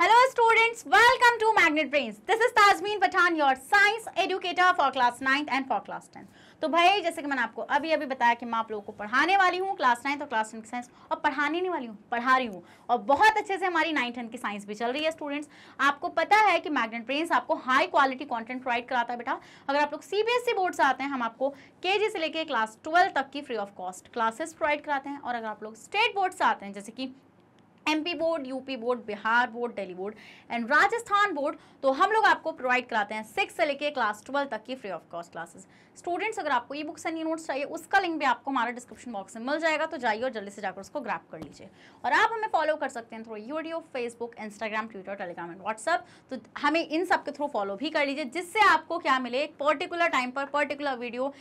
Hello students welcome to Magnet Brains this is Tajmeen Pathan your science educator for class ninth and for class tenth तो भाई जैसे कि मैंने आपको अभी अभी बताया कि मैं आप लोगों को पढ़ाने वाली हूँ क्लास नाइन्थ और क्लास टेंथ की साइंस और पढ़ाने नहीं वाली हूँ पढ़ा रही हूँ और बहुत अच्छे से हमारी नाइन टेंथ की साइंस भी चल रही है स्टूडेंट्स आपको पता है कि मैग्नेट ब्रेन्स आपको हाई क्वालिटी कॉन्टेंट प्रोवाइड कराता है बेटा अगर आप लोग C B S CBSE board से आते हैं हम आपको के जी से लेकर क्लास ट्वेल्व तक की free of cost classes provide कराते हैं और अगर आप लोग स्टेट बोर्ड से आते हैं जैसे कि MP board UP board Bihar board Delhi board and Rajasthan board तो हम लोग आपको प्रोवाइड कराते हैं सिक्स से लेके क्लास ट्वेल्व तक की free of cost classes students अगर आपको e books and e notes चाहिए उसका लिंक भी आपको हमारा डिस्क्रिप्शन बॉक्स में मिल जाएगा तो जाइए और जल्दी से जाकर उसको ग्रैप कर लीजिए और आप हमें फॉलो कर सकते हैं through YouTube Facebook Instagram Twitter Telegram and WhatsApp तो हमें इन सब के थ्रू फॉलो भी कर लीजिए जिससे आपको क्या मिले एक पर्टिकुलर टाइम पर पर्टिकुलर वीडियो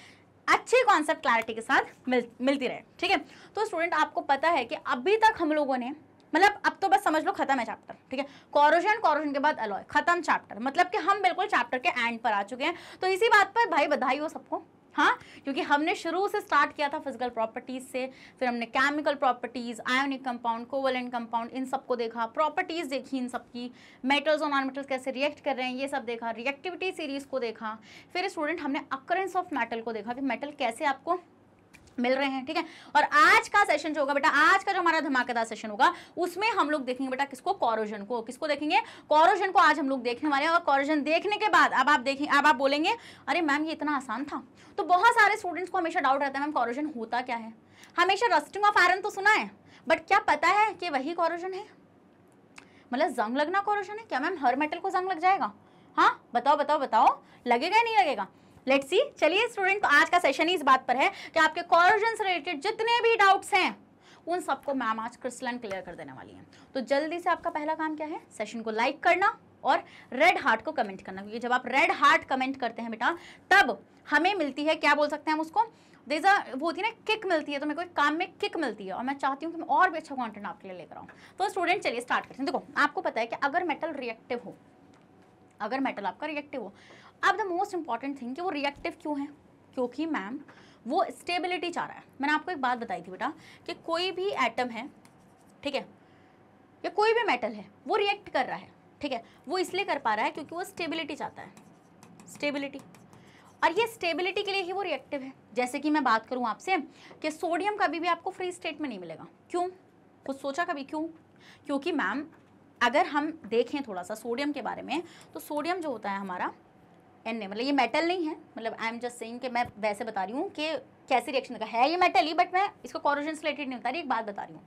अच्छे कॉन्सेप्ट क्लैरिटी के साथ मिल मिलती रहे ठीक है तो स्टूडेंट आपको पता है कि अभी तक हम लोगों ने मतलब अब तो बस समझ लो खत्म है चैप्टर ठीक है कॉरोजन कॉरोजन के बाद अलॉय खत्म चैप्टर मतलब कि हम बिल्कुल चैप्टर के एंड पर आ चुके हैं तो इसी बात पर भाई बधाई हो सबको हाँ क्योंकि हमने शुरू से स्टार्ट किया था फिजिकल प्रॉपर्टीज से फिर हमने chemical properties ionic compound covalent compound इन सबको देखा प्रॉपर्टीज देखी इन सबकी मेटल्स और नॉन मेटल्स कैसे रिएक्ट कर रहे हैं ये सब देखा रिएक्टिविटी सीरीज को देखा फिर स्टूडेंट हमने अक्रेंस ऑफ मेटल को देखा कि मेटल कैसे आपको मिल रहे हैं ठीक है और आज का सेशन जो होगा बेटा आज का जो हमारा धमाकेदार सेशन होगा उसमें हम लोग देखेंगे बेटा किसको कॉरोजन को किसको देखेंगे कॉरोजन को आज हम लोग देखने वाले हैं और कॉरोजन देखने के बाद अब आप देखें अब आप बोलेंगे अरे मैम ये इतना आसान था तो बहुत सारे स्टूडेंट्स को हमेशा डाउट रहता है मैम कॉरोजन होता क्या है हमेशा रस्टिंग ऑफ आयरन तो सुना है बट क्या पता है कि वही कॉरोजन है मतलब जंग लगना कॉरोजन है क्या मैम हर मेटल को जंग लग जाएगा हाँ बताओ बताओ बताओ लगेगा नहीं लगेगा लेट सी चलिए स्टूडेंट तो आज का सेशन ही इस बात पर है कि आपके कॉर्जन से रिलेटेड जितने भी डाउट्स हैं उन सबको मैम आज क्रिस्टलन क्लियर कर देने वाली हैं तो जल्दी से आपका पहला काम क्या है सेशन को लाइक करना और रेड हार्ट को कमेंट करना क्योंकि जब आप रेड हार्ट कमेंट करते हैं बेटा तब हमें मिलती है क्या बोल सकते हैं हम उसको देजा वो होती है ना किक मिलती है तो मेरे को एक काम में किक मिलती है और मैं चाहती हूँ कि मैं और भी अच्छा कॉन्टेंट आपके लिए लेकर आऊँ तो स्टूडेंट चलिए स्टार्ट करते हैं देखो आपको पता है कि अगर मेटल रिएक्टिव हो अगर मेटल आपका रिएक्टिव हो अब द मोस्ट इंपॉर्टेंट थिंग कि वो रिएक्टिव क्यों है क्योंकि मैम वो स्टेबिलिटी चाह रहा है मैंने आपको एक बात बताई थी बेटा कि कोई भी एटम है ठीक है या कोई भी मेटल है वो रिएक्ट कर रहा है ठीक है वो इसलिए कर पा रहा है क्योंकि वो स्टेबिलिटी चाहता है स्टेबिलिटी और ये स्टेबिलिटी के लिए ही वो रिएक्टिव है जैसे कि मैं बात करूँ आपसे कि सोडियम कभी भी आपको फ्री स्टेट में नहीं मिलेगा क्यों कुछ सोचा कभी क्यों क्योंकि मैम अगर हम देखें थोड़ा सा सोडियम के बारे में तो सोडियम जो होता है हमारा एन ए मतलब ये मेटल नहीं है मतलब आई एम जस्ट सेइंग कि मैं वैसे बता रही हूँ कि कैसे रिएक्शन का है ये मेटल ही बट मैं इसको कॉरोजन रिलेटेड नहीं बता रही एक बात बता रही हूँ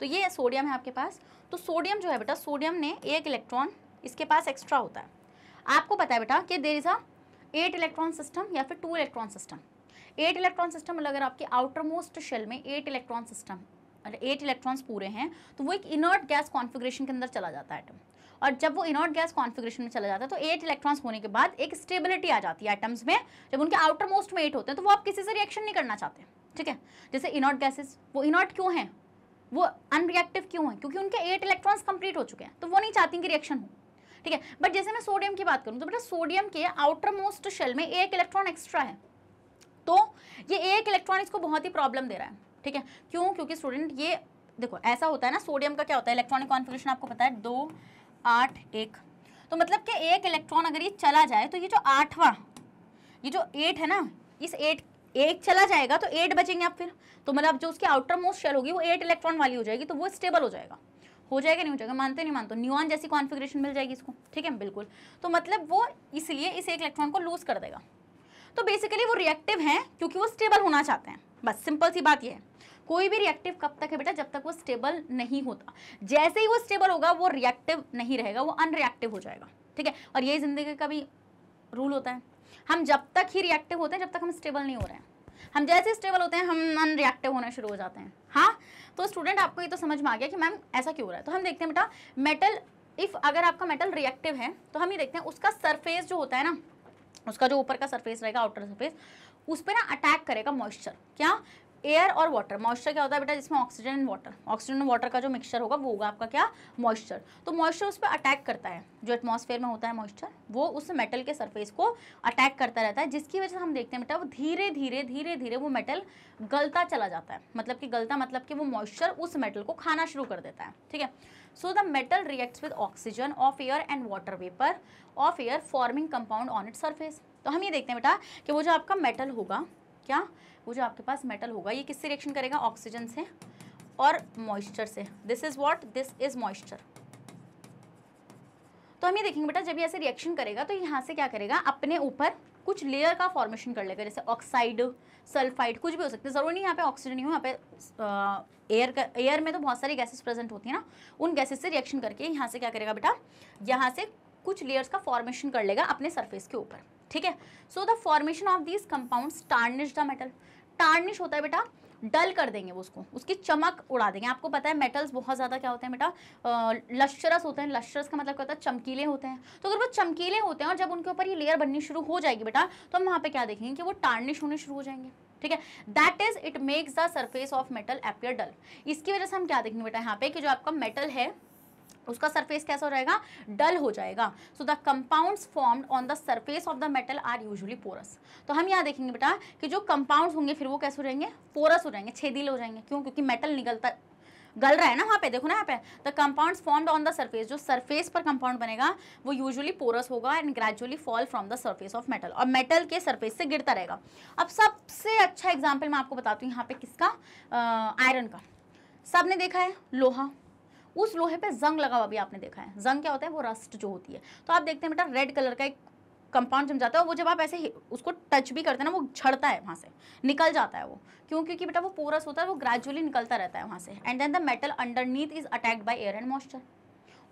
तो ये सोडियम है आपके पास तो सोडियम जो है बेटा सोडियम ने एक इलेक्ट्रॉन इसके पास एक्स्ट्रा होता है आपको पता है बेटा कि there is a eight electron system या फिर two electron system eight electron system मतलब अगर आपके आउटर मोस्ट शेल में eight electron system eight electrons पूरे हैं तो वो एक इनर्ट गैस कॉन्फिग्रेशन के अंदर चला जाता है एटम और जब वो इनॉट गैस कॉन्फिग्रेशन में चला जाता है तो एट इलेक्ट्रॉन्स होने के बाद एक स्टेबिलिटी आ जाती है एटम्स में जब उनके आउटर मोस्ट में एट होते हैं तो वो आप किसी से रिएक्शन नहीं करना चाहते ठीक है जैसे इनॉट गैसेज वो इनॉट क्यों हैं वो अनरिएक्टिव क्यों हैं क्योंकि उनके एट इलेक्ट्रॉन्स कंप्लीट हो चुके हैं तो वो नहीं चाहती कि रिएक्शन हो ठीक है बट जैसे मैं सोडियम की बात करूँ तो बेटा सोडियम के आउटर मोस्ट शेल में एक इलेक्ट्रॉन एक्स्ट्रा है तो ये एक इलेक्ट्रॉन इसको बहुत ही प्रॉब्लम दे रहा है ठीक है क्यों क्योंकि स्टूडेंट ये देखो ऐसा होता है ना सोडियम का क्या होता है इलेक्ट्रॉनिक कॉन्फिग्रेशन आपको पता है दो आठ एक तो मतलब कि एक इलेक्ट्रॉन अगर ये चला जाए तो ये जो आठवां ये जो एट है ना इस एट एक चला जाएगा तो एट बचेंगे आप फिर तो मतलब जो उसकी आउटर मोस्ट शेल होगी वो एट इलेक्ट्रॉन वाली हो जाएगी तो वो स्टेबल हो जाएगा हो जाएगा नहीं हो जाएगा मानते नहीं मानते न्यूआन जैसी कॉन्फिग्रेशन मिल जाएगी इसको ठीक है बिल्कुल तो मतलब वो इसलिए इस एक इलेक्ट्रॉन को लूज कर देगा तो बेसिकली वो रिएक्टिव हैं क्योंकि वो स्टेबल होना चाहते हैं बस सिंपल सी बात यह है कोई भी रिएक्टिव कब तक है बेटा जब तक वो स्टेबल नहीं होता जैसे ही वो स्टेबल होगा वो रिएक्टिव नहीं रहेगा वो अनरिएक्टिव हो जाएगा ठीक है और यही ज़िंदगी का भी रूल होता है हम जब तक ही रिएक्टिव होते हैं जब तक हम स्टेबल नहीं हो रहे हैं हम जैसे स्टेबल होते हैं हम अन रिएक्टिव होना शुरू हो जाते हैं हाँ तो स्टूडेंट आपको ये तो समझ में आ गया कि मैम ऐसा क्यों हो रहा है तो हम देखते हैं बेटा मेटल इफ़ अगर आपका मेटल रिएक्टिव है तो हम ये देखते हैं उसका सरफेस जो होता है ना उसका जो ऊपर का सरफेस रहेगा आउटर सरफेस उस पर ना अटैक करेगा मॉइस्चर क्या एयर और वाटर मॉइस्चर क्या होता है बेटा जिसमें oxygen and water oxygen and water का जो मिक्सचर होगा वो होगा आपका क्या मॉइस्चर तो मॉइस्चर उस पर अटैक करता है जो एटमॉस्फेयर में होता है मॉइस्चर वो उस मेटल के सरफेस को अटैक करता रहता है जिसकी वजह से हम देखते हैं बेटा वो धीरे धीरे धीरे धीरे वो मेटल गलता चला जाता है मतलब कि गलता मतलब कि वो मॉइस्चर उस मेटल को खाना शुरू कर देता है ठीक है so the metal reacts with oxygen of air and water vapour of air forming compound on it surface तो हम ये देखते हैं बेटा कि वो जो आपका मेटल होगा क्या वो जो आपके पास मेटल होगा ये किससे रिएक्शन करेगा ऑक्सीजन से और मॉइस्चर से this is what this is moisture तो हम ये देखेंगे बेटा जब ये ऐसे रिएक्शन करेगा तो यहाँ से क्या करेगा अपने ऊपर कुछ लेयर का फॉर्मेशन कर लेगा जैसे ऑक्साइड सल्फाइड कुछ भी हो सकता है ज़रूर नहीं यहाँ पे ऑक्सीजन नहीं हो यहाँ पे एयर का एयर में तो बहुत सारी गैसेस प्रेजेंट होती है ना उन गैसेस से रिएक्शन करके यहाँ से क्या करेगा बेटा यहाँ से कुछ लेयर्स का फॉर्मेशन कर लेगा अपने सरफेस के ऊपर ठीक है so the formation of these compound tarnish the metal tarnish होता है बेटा डल कर देंगे वो उसको उसकी चमक उड़ा देंगे आपको पता है मेटल्स बहुत ज़्यादा क्या होते हैं बेटा लश्चरस होते हैं लश्चरस का मतलब क्या होता है चमकीले होते हैं तो अगर वो चमकीले होते हैं और जब उनके ऊपर ये लेयर बननी शुरू हो जाएगी बेटा तो हम वहाँ पे क्या देखेंगे कि वो टार्निश होने शुरू हो जाएंगे ठीक है that is it makes the surface of metal appear dull इसकी वजह से हम क्या देखेंगे बेटा यहाँ पे कि जो आपका मेटल है उसका सरफेस कैसा हो रहेगा डल हो जाएगा so the compounds formed on the surface of the metal are usually porous तो हम यहाँ देखेंगे बेटा कि जो कंपाउंड्स होंगे फिर वो कैसे हो जाएंगे पोरस हो जाएंगे छेदिल हो जाएंगे क्यों क्योंकि मेटल निकलता गल रहा है ना वहाँ पे देखो ना यहाँ पे the compounds formed on the surface जो सर्फेस पर कंपाउंड बनेगा वो यूजुअली पोरस होगा and gradually fall from the surface of metal और मेटल के सर्फेस से गिरता रहेगा अब सबसे अच्छा एग्जाम्पल मैं आपको बताती हूँ यहाँ पे किसका आयरन का सब ने देखा है लोहा उस लोहे पे जंग लगा हुआ भी आपने देखा है जंग क्या होता है वो रस्ट जो होती है तो आप देखते हैं बेटा रेड कलर का एक कंपाउंड जम जाता है वो जब आप ऐसे उसको टच भी करते हैं ना वो झड़ता है वहाँ से निकल जाता है वो क्यों क्योंकि बेटा वो पोरस होता है वो ग्रेजुअली निकलता रहता है वहाँ से and then the metal underneath is attacked by air and moisture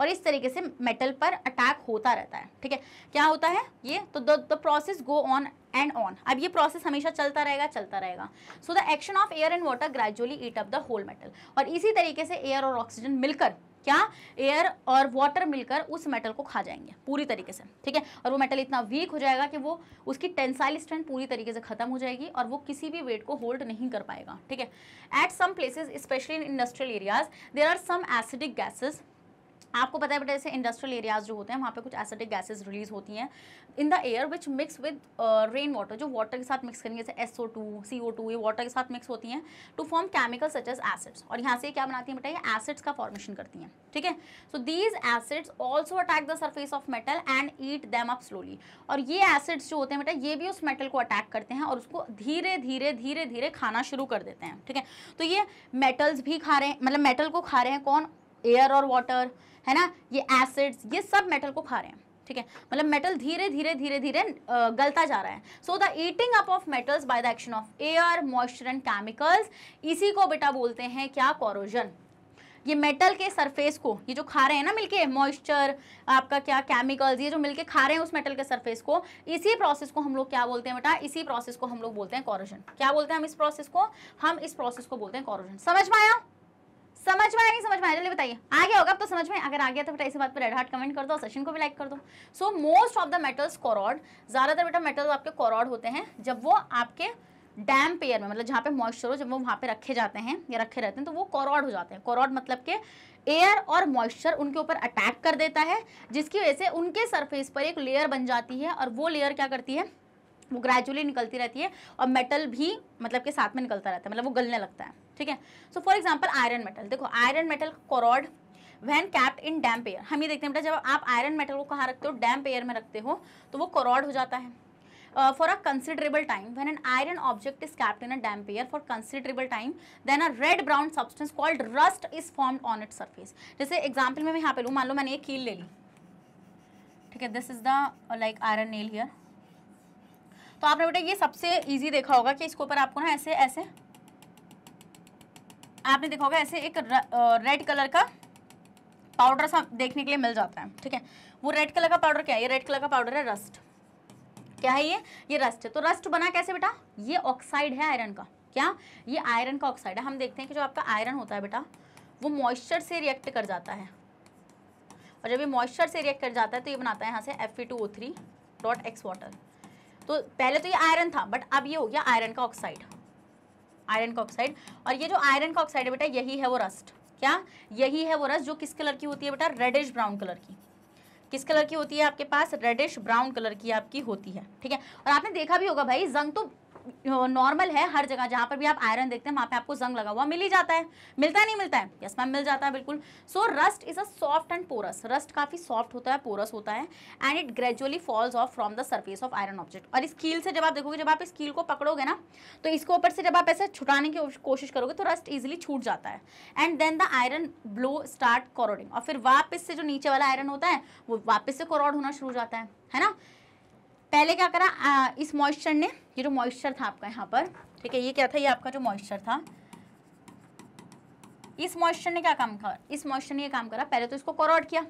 और इस तरीके से मेटल पर अटैक होता रहता है ठीक है क्या होता है ये तो the process go on and on अब ये प्रोसेस हमेशा चलता रहेगा चलता रहेगा so the action of air and water gradually eat up the whole metal और इसी तरीके से एयर और ऑक्सीजन मिलकर क्या एयर और वाटर मिलकर उस मेटल को खा जाएंगे पूरी तरीके से ठीक है और वो मेटल इतना वीक हो जाएगा कि वो उसकी टेंसाइल स्ट्रेंथ पूरी तरीके से खत्म हो जाएगी और वो किसी भी वेट को होल्ड नहीं कर पाएगा ठीक है at some places specially in industrial areas there are some acidic gases आपको पता है बेटा जैसे इंडस्ट्रियल एरियाज जो होते हैं वहाँ पे कुछ एसिडिक गैसेज रिलीज होती हैं in the air which mix with rain water जो वाटर के साथ मिक्स करेंगे जैसे S O two C O two ये वाटर के साथ मिक्स होती हैं to form chemical such as acids और यहाँ से क्या बनाती हैं बेटा ये एसिड्स का फॉर्मेशन करती हैं ठीक है so these acids also attack the surface of metal and eat them up slowly और ये एसिड्स जो होते हैं बेटा ये भी उस मेटल को अटैक करते हैं और उसको धीरे धीरे धीरे धीरे खाना शुरू कर देते हैं ठीक है तो ये मेटल्स भी खा रहे हैं मतलब मेटल को खा रहे हैं कौन एयर और वाटर है ना ये एसिड्स ये सब मेटल को खा रहे हैं ठीक है मतलब मेटल धीरे धीरे धीरे धीरे गलता जा रहा है so the eating up of metals by the action of air moisture and chemicals इसी को बेटा बोलते हैं क्या कॉरोजन ये मेटल के सरफेस को ये जो खा रहे हैं ना मिलके मॉइस्चर आपका क्या केमिकल्स ये जो मिलके खा रहे हैं उस मेटल के सरफेस को इसी प्रोसेस को हम लोग क्या बोलते हैं बेटा इसी प्रोसेस को हम लोग बोलते हैं कॉरोजन क्या बोलते हैं हम इस प्रोसेस को हम इस प्रोसेस को बोलते हैं कॉरोजन समझ में आया समझ में आया नहीं समझ में आया जल्दी बताइए आ गया होगा अब तो समझ में अगर आ गया तो बेटा इसी बात पर रेड हार्ट कमेंट कर दो सेशन को भी लाइक कर दो so most of the metals corrode ज़्यादातर बेटा मेटल्स आपके कॉरॉड होते हैं जब वो आपके डैम पेयर में मतलब जहाँ पे मॉइस्चर हो जब वो वहाँ पे रखे जाते हैं या रखे रहते हैं तो वो कॉरॉड हो जाते हैं कॉरॉड मतलब के एयर और मॉइस्चर उनके ऊपर अटैक कर देता है जिसकी वजह से उनके सरफेस पर एक लेयर बन जाती है और वो लेयर क्या करती है वो ग्रेजुअली निकलती रहती है और मेटल भी मतलब के साथ में निकलता रहता है मतलब वो गलने लगता है ठीक है so for example iron metal देखो iron metal corrode when kept in damp air हम ये देखते हैं बेटा जब आप आयरन मेटल को कहाँ रखते हो डैम्प एयर में रखते हो तो वो कोरॉड हो जाता है for a considerable time when an iron object is kept in a damp air for considerable time then a red brown substance called rust is form on it surface जैसे एग्जाम्पल में मैं यहाँ पे लूँ मान लो मैंने एक कील ले ली ठीक है this is the like iron nail here तो आपने बेटा ये सबसे ईजी देखा होगा कि इसके ऊपर आपको ना ऐसे ऐसे आपने देखा होगा ऐसे एक रेड कलर का पाउडर सा देखने के लिए मिल जाता है ठीक है वो रेड कलर का पाउडर क्या है ये रेड कलर का पाउडर है रस्ट क्या है ये ये रस्ट है तो रस्ट बना कैसे बेटा ये ऑक्साइड है आयरन का क्या ये आयरन का ऑक्साइड है हम देखते हैं कि जो आपका आयरन होता है बेटा वो मॉइस्चर से रिएक्ट कर जाता है और जब ये मॉइस्चर से रिएक्ट कर जाता है तो ये बनाता है यहाँ से एफ डॉट एक्स वाटर तो पहले तो ये आयरन था बट अब ये हो गया आयरन का ऑक्साइड आयरन का ऑक्साइड और ये जो आयरन का ऑक्साइड है बेटा यही है वो रस्ट क्या यही है वो रस्ट जो किस कलर की होती है बेटा रेडिश ब्राउन कलर की किस कलर की होती है आपके पास रेडिश ब्राउन कलर की आपकी होती है ठीक है और आपने देखा भी होगा भाई जंग तो नॉर्मल है हर जगह जहां पर भी आप आयरन देखते हैं वहां पे आपको जंग लगा हुआ मिल ही जाता है मिलता है नहीं मिलता है यस मैम मिल जाता है बिल्कुल so rust is a soft and porous rust काफ़ी सॉफ्ट होता है पोरस होता है and it gradually falls off from the surface of iron object और स्कील से जब आप देखोगे जब आप इस कील को पकड़ोगे ना तो इसके ऊपर से जब आप ऐसे छुटाने की कोशिश करोगे तो रस्ट इजिली छूट जाता है and then the iron below start corroding और फिर वापस से जो नीचे वाला आयरन होता है वो वापस से कॉरोड होना शुरू हो जाता है है ना पहले क्या करा आ, इस मॉइस्चर ने ये जो मॉइस्चर था आपका यहाँ पर ठीक है ये क्या था ये आपका जो मॉइस्चर था इस मॉइस्चर ने क्या काम करा इस मॉइस्चर ने ये काम करा पहले तो इसको कॉरॉड किया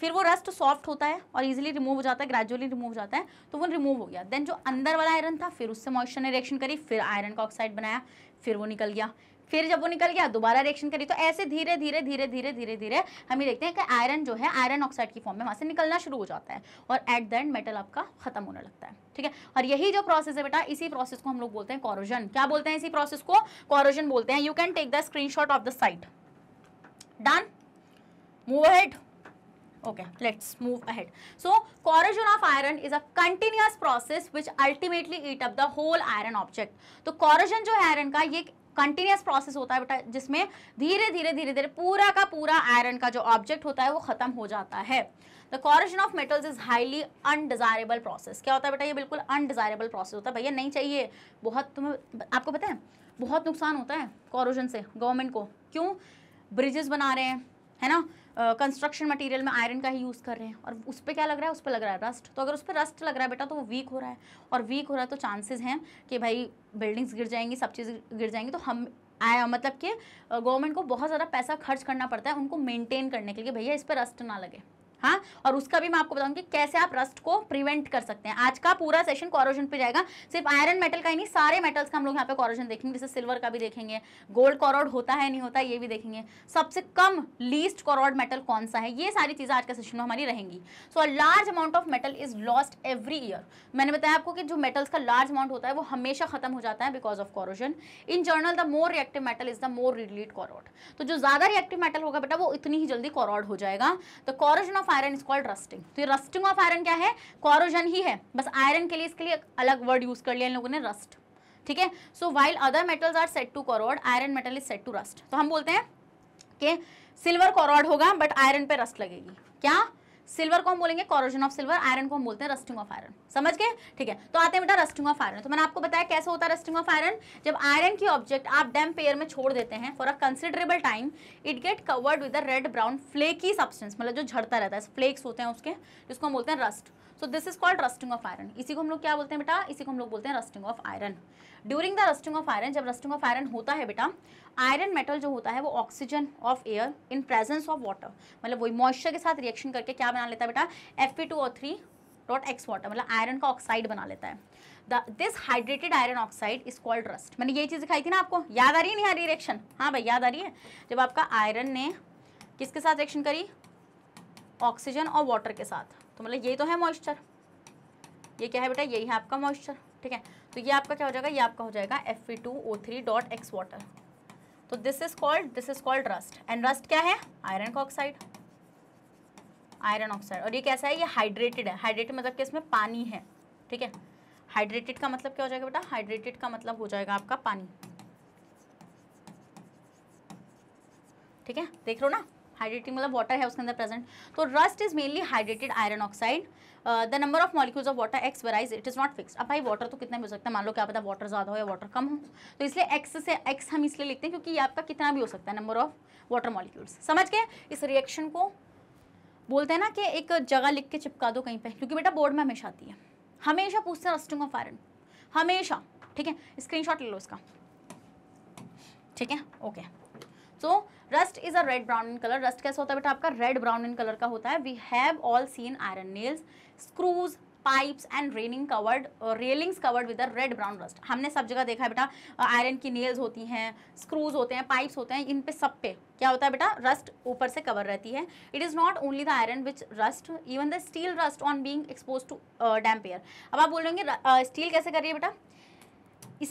फिर वो रस्ट सॉफ्ट होता है और इजिली रिमूव हो जाता है ग्रेजुअली रिमूव हो जाता है तो वो रिमूव हो गया देन जो अंदर वाला आयरन था फिर उससे मॉइस्चर ने रिएक्शन करी फिर आयरन का ऑक्साइड बनाया फिर वो निकल गया फिर जब वो निकल गया दोबारा रिएक्शन करी तो ऐसे धीरे धीरे धीरे धीरे धीरे धीरे हम ये देखते हैं कि आयरन जो है आयरन ऑक्साइड की फॉर्म में वहाँ से निकलना शुरू हो जाता है और एट द एंड मेटल आपका खत्म होने लगता है ठीक है और यही जो प्रोसेस है बेटा इसी प्रोसेस को हम लोग बोलते हैं कॉरोजन क्या बोलते हैं इसी प्रोसेस को कॉरोजन बोलते हैं you can take the screenshot of the site done move ahead okay let's move ahead so corrosion of iron is a continuous process which ultimately eat up the whole iron object तो corrosion जो है iron का ये continuous process होता है बेटा जिसमें धीरे धीरे धीरे धीरे पूरा का पूरा आयरन का जो ऑब्जेक्ट होता है वो खत्म हो जाता है the corrosion of metals is highly undesirable process क्या होता है बेटा ये बिल्कुल अनडिजायरेबल प्रोसेस होता है भैया नहीं चाहिए बहुत तुम्हें आपको पता है बहुत नुकसान होता है कॉरोजन से गवर्नमेंट को क्यों ब्रिजेस बना रहे हैं है ना कंस्ट्रक्शन मटेरियल में आयरन का ही यूज़ कर रहे हैं और उस पर क्या लग रहा है उस पर लग रहा है रस्ट तो अगर उस पर रस्ट लग रहा है बेटा तो वो वीक हो रहा है और वीक हो रहा है तो चांसेस हैं कि भाई बिल्डिंग्स गिर जाएंगी सब चीज़ गिर जाएंगी तो हम आया मतलब कि गवर्नमेंट को बहुत ज़्यादा पैसा खर्च करना पड़ता है उनको मेनटेन करने के लिए भैया इस पर रस्ट ना लगे हाँ और उसका भी मैं आपको बताऊंगी कैसे आप रस्ट को प्रिवेंट कर सकते हैं आज का पूरा सेशन कॉरोजन पे जाएगा सिर्फ आयरन मेटल का ही नहीं सारे मेटल्स का हम लोग यहाँ पे कॉरोजन देखेंगे जैसे सिल्वर का भी देखेंगे गोल्ड कॉरोड होता है नहीं होता ये भी देखेंगे सबसे कम लीस्ट कॉरोड मेटल कौन सा है ये सारी चीज़ें आज का सेशन में हमारी रहेंगी so large amount of metal is lost every year मैंने बताया आपको कि जो मेटल्स का लार्ज अमाउंट होता है वो हमेशा खत्म हो जाता है because of corrosion in general the more reactive metal is the more readily corrode तो जो ज़्यादा रिएक्टिव मेटल होगा बेटा वो इतनी ही जल्दी कॉरोड हो जाएगा तो corrosion of of iron is called rusting तो ये रस्टिंग ऑफ आयरन क्या है कॉरोजन ही है बस आयरन के लिए इसके लिए अलग वर्ड यूज कर लिया इन लोगों ने रस्ट ठीक है so while other metals are said to corrode iron metal is said to rust तो हम बोलते हैं कि सिल्वर कॉरोड होगा बट आयरन पे रस्ट लगेगी क्या सिल्वर को हम बोलेंगे कॉरोजन ऑफ सिल्वर आयरन को हम बोलते हैं रस्टिंग ऑफ आयरन समझ गए ठीक है तो आते हैं बेटा रस्टिंग ऑफ आयरन तो मैंने आपको बताया कैसे होता है रस्टिंग ऑफ आयरन जब आयरन की ऑब्जेक्ट आप डैम पेयर में छोड़ देते हैं for a considerable time it get covered with red brown flaky substance मतलब जो झड़ता रहता है फ्लेक्स होते हैं उसके जिसको हम बोलते हैं rust so this is called rusting of iron इसी को हम लोग क्या बोलते हैं बेटा इसी को हम लोग बोलते हैं rusting of iron during the rusting of iron जब रस्टिंग ऑफ आयरन होता है बेटा आयरन मेटल जो होता है वो oxygen of air in presence of water मतलब वही मॉइस्चर के साथ रिएक्शन करके क्या बना लेता है बेटा एफ टू और थ्री डॉट एक्स वाटर मतलब आयरन का ऑक्साइड बना लेता है the this hydrated iron oxide is called rust मैंने ये चीज़ दिखाई थी ना आपको याद आ रही है नहीं आ रही रिएक्शन हाँ भाई याद आ रही है जब आपका आयरन ने किसके साथ रिएक्शन करी ऑक्सीजन और वाटर के साथ तो मतलब ये तो है मॉइस्चर ये क्या है बेटा यही है आपका मॉइस्चर ठीक है तो ये आपका क्या हो जाएगा ये आपका हो जाएगा F two O three dot X water तो this is called this is called rust and rust क्या है आयरन का ऑक्साइड आयरन ऑक्साइड और ये कैसा है ये हाइड्रेटेड है हाइड्रेटेड मतलब कि इसमें पानी है ठीक है हाइड्रेटेड का मतलब क्या हो जाएगा बेटा हाइड्रेटेड का मतलब हो जाएगा आपका पानी ठीक है देख लो ना हाइड्रेटिंग मतलब वाटर है उसके अंदर प्रेजेंट तो rust is mainly hydrated iron oxide the number of molecules of water X varies it is not fix अब भाई वाटर तो कितना भी हो सकता है मान लो क्या पता वाटर ज़्यादा हो या वाटर कम हो तो इसलिए एक्स से एक्स हम इसलिए लिखते हैं क्योंकि ये आपका कितना भी हो सकता है नंबर ऑफ वाटर मॉलिक्यूल्स समझ के इस रिएक्शन को बोलते हैं ना कि एक जगह लिख के चिपका दो कहीं पर क्योंकि बेटा बोर्ड में हमेशा आती है हमेशा पूछते हैं रस्टिंग ऑफ आयरन हमेशा ठीक है शॉट ले लो इसका ठीक है okay so rust is a red brown in colour rust कैसा होता है बेटा आपका रेड ब्राउन इन कलर का होता है we have all seen iron nails screws pipes and railing covered railings covered with a red brown rust हमने सब जगह देखा है बेटा आयरन uh, की नेल्स होती हैं स्क्रूज होते हैं पाइप्स होते हैं इन पे सब पे क्या होता है बेटा रस्ट ऊपर से कवर रहती है it is not only the iron which rust even the steel rust on being expose to damp air अब आप बोल रहे होंगे स्टील uh, कैसे करिए बेटा